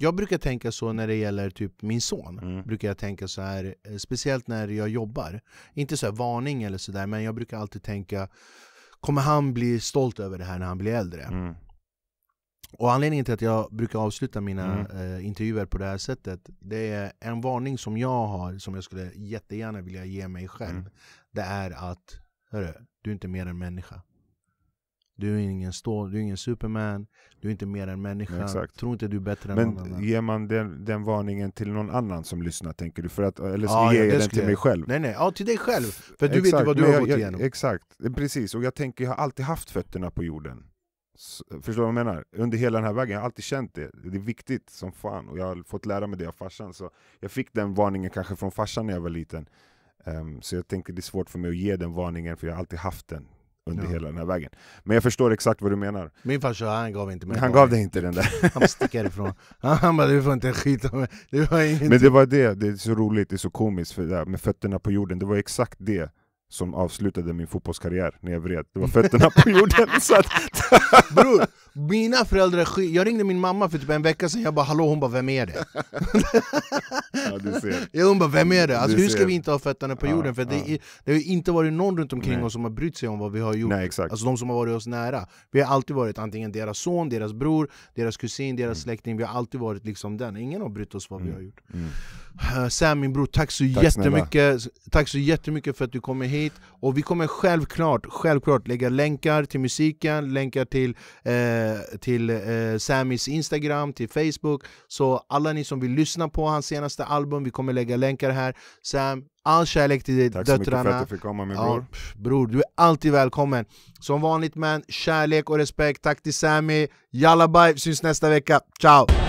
Jag brukar tänka så när det gäller typ min son. Mm. Brukar jag tänka så här, eh, speciellt när jag jobbar. Inte så här varning eller sådär, men jag brukar alltid tänka Kommer han bli stolt över det här när han blir äldre? Mm. Och anledningen till att jag brukar avsluta mina mm. eh, intervjuer på det här sättet Det är en varning som jag har, som jag skulle jättegärna vilja ge mig själv mm. Det är att, hörru, du är inte mer än människa du är ingen stål, du är ingen superman, du är inte mer än människa. Exakt. Tror inte du är bättre men än någon annan. ger man den, den varningen till någon annan som lyssnar tänker du? För att, eller ska ja, ger jag den till jag. mig själv? Nej nej, ja till dig själv! För du exakt. vet ju vad du men har jag, gått jag, igenom. Exakt, eh, precis. Och jag tänker, jag har alltid haft fötterna på jorden. förstår du vad jag menar? Under hela den här vägen, jag har alltid känt det. Det är viktigt som fan, och jag har fått lära mig det av farsan. Så jag fick den varningen kanske från farsan när jag var liten. Um, så jag tänker det är svårt för mig att ge den varningen, för jag har alltid haft den under ja. hela den här vägen. Men jag förstår exakt vad du menar. Min farsa han gav inte mig Han gav dig inte den där. <laughs> han sticker ifrån. Han bara du får inte skita med det var Men det var det, det är så roligt, det är så komiskt, för det där med fötterna på jorden, det var exakt det som avslutade min fotbollskarriär när jag vred. Det var fötterna på jorden. Så att... <laughs> Bror, mina föräldrar Jag ringde min mamma för typ en vecka sedan, jag bara hallå, hon bara vem är det? <laughs> ja, ser. hon bara vem är det? Alltså, hur ska vi inte ha fötterna på ja, jorden? För ja. det, är, det har inte varit någon runt omkring Nej. oss som har brytt sig om vad vi har gjort. Nej, exakt. Alltså de som har varit oss nära. Vi har alltid varit antingen deras son, deras bror, deras kusin, deras mm. släkting. Vi har alltid varit liksom den. Ingen har brytt oss vad mm. vi har gjort. Mm. Eh, Sam min bror, tack så, tack, jättemycket, tack så jättemycket för att du kommer hit Och vi kommer självklart, självklart lägga länkar till musiken, länkar till, eh, till eh, Samis instagram, till facebook Så alla ni som vill lyssna på hans senaste album, vi kommer lägga länkar här Sam, all kärlek till dig, Tack döttrarna. Tack så mycket för att du fick komma min bror. Ja, bror, du är alltid välkommen. Som vanligt man, kärlek och respekt. Tack till Sami. Jalla bye, syns nästa vecka. Ciao!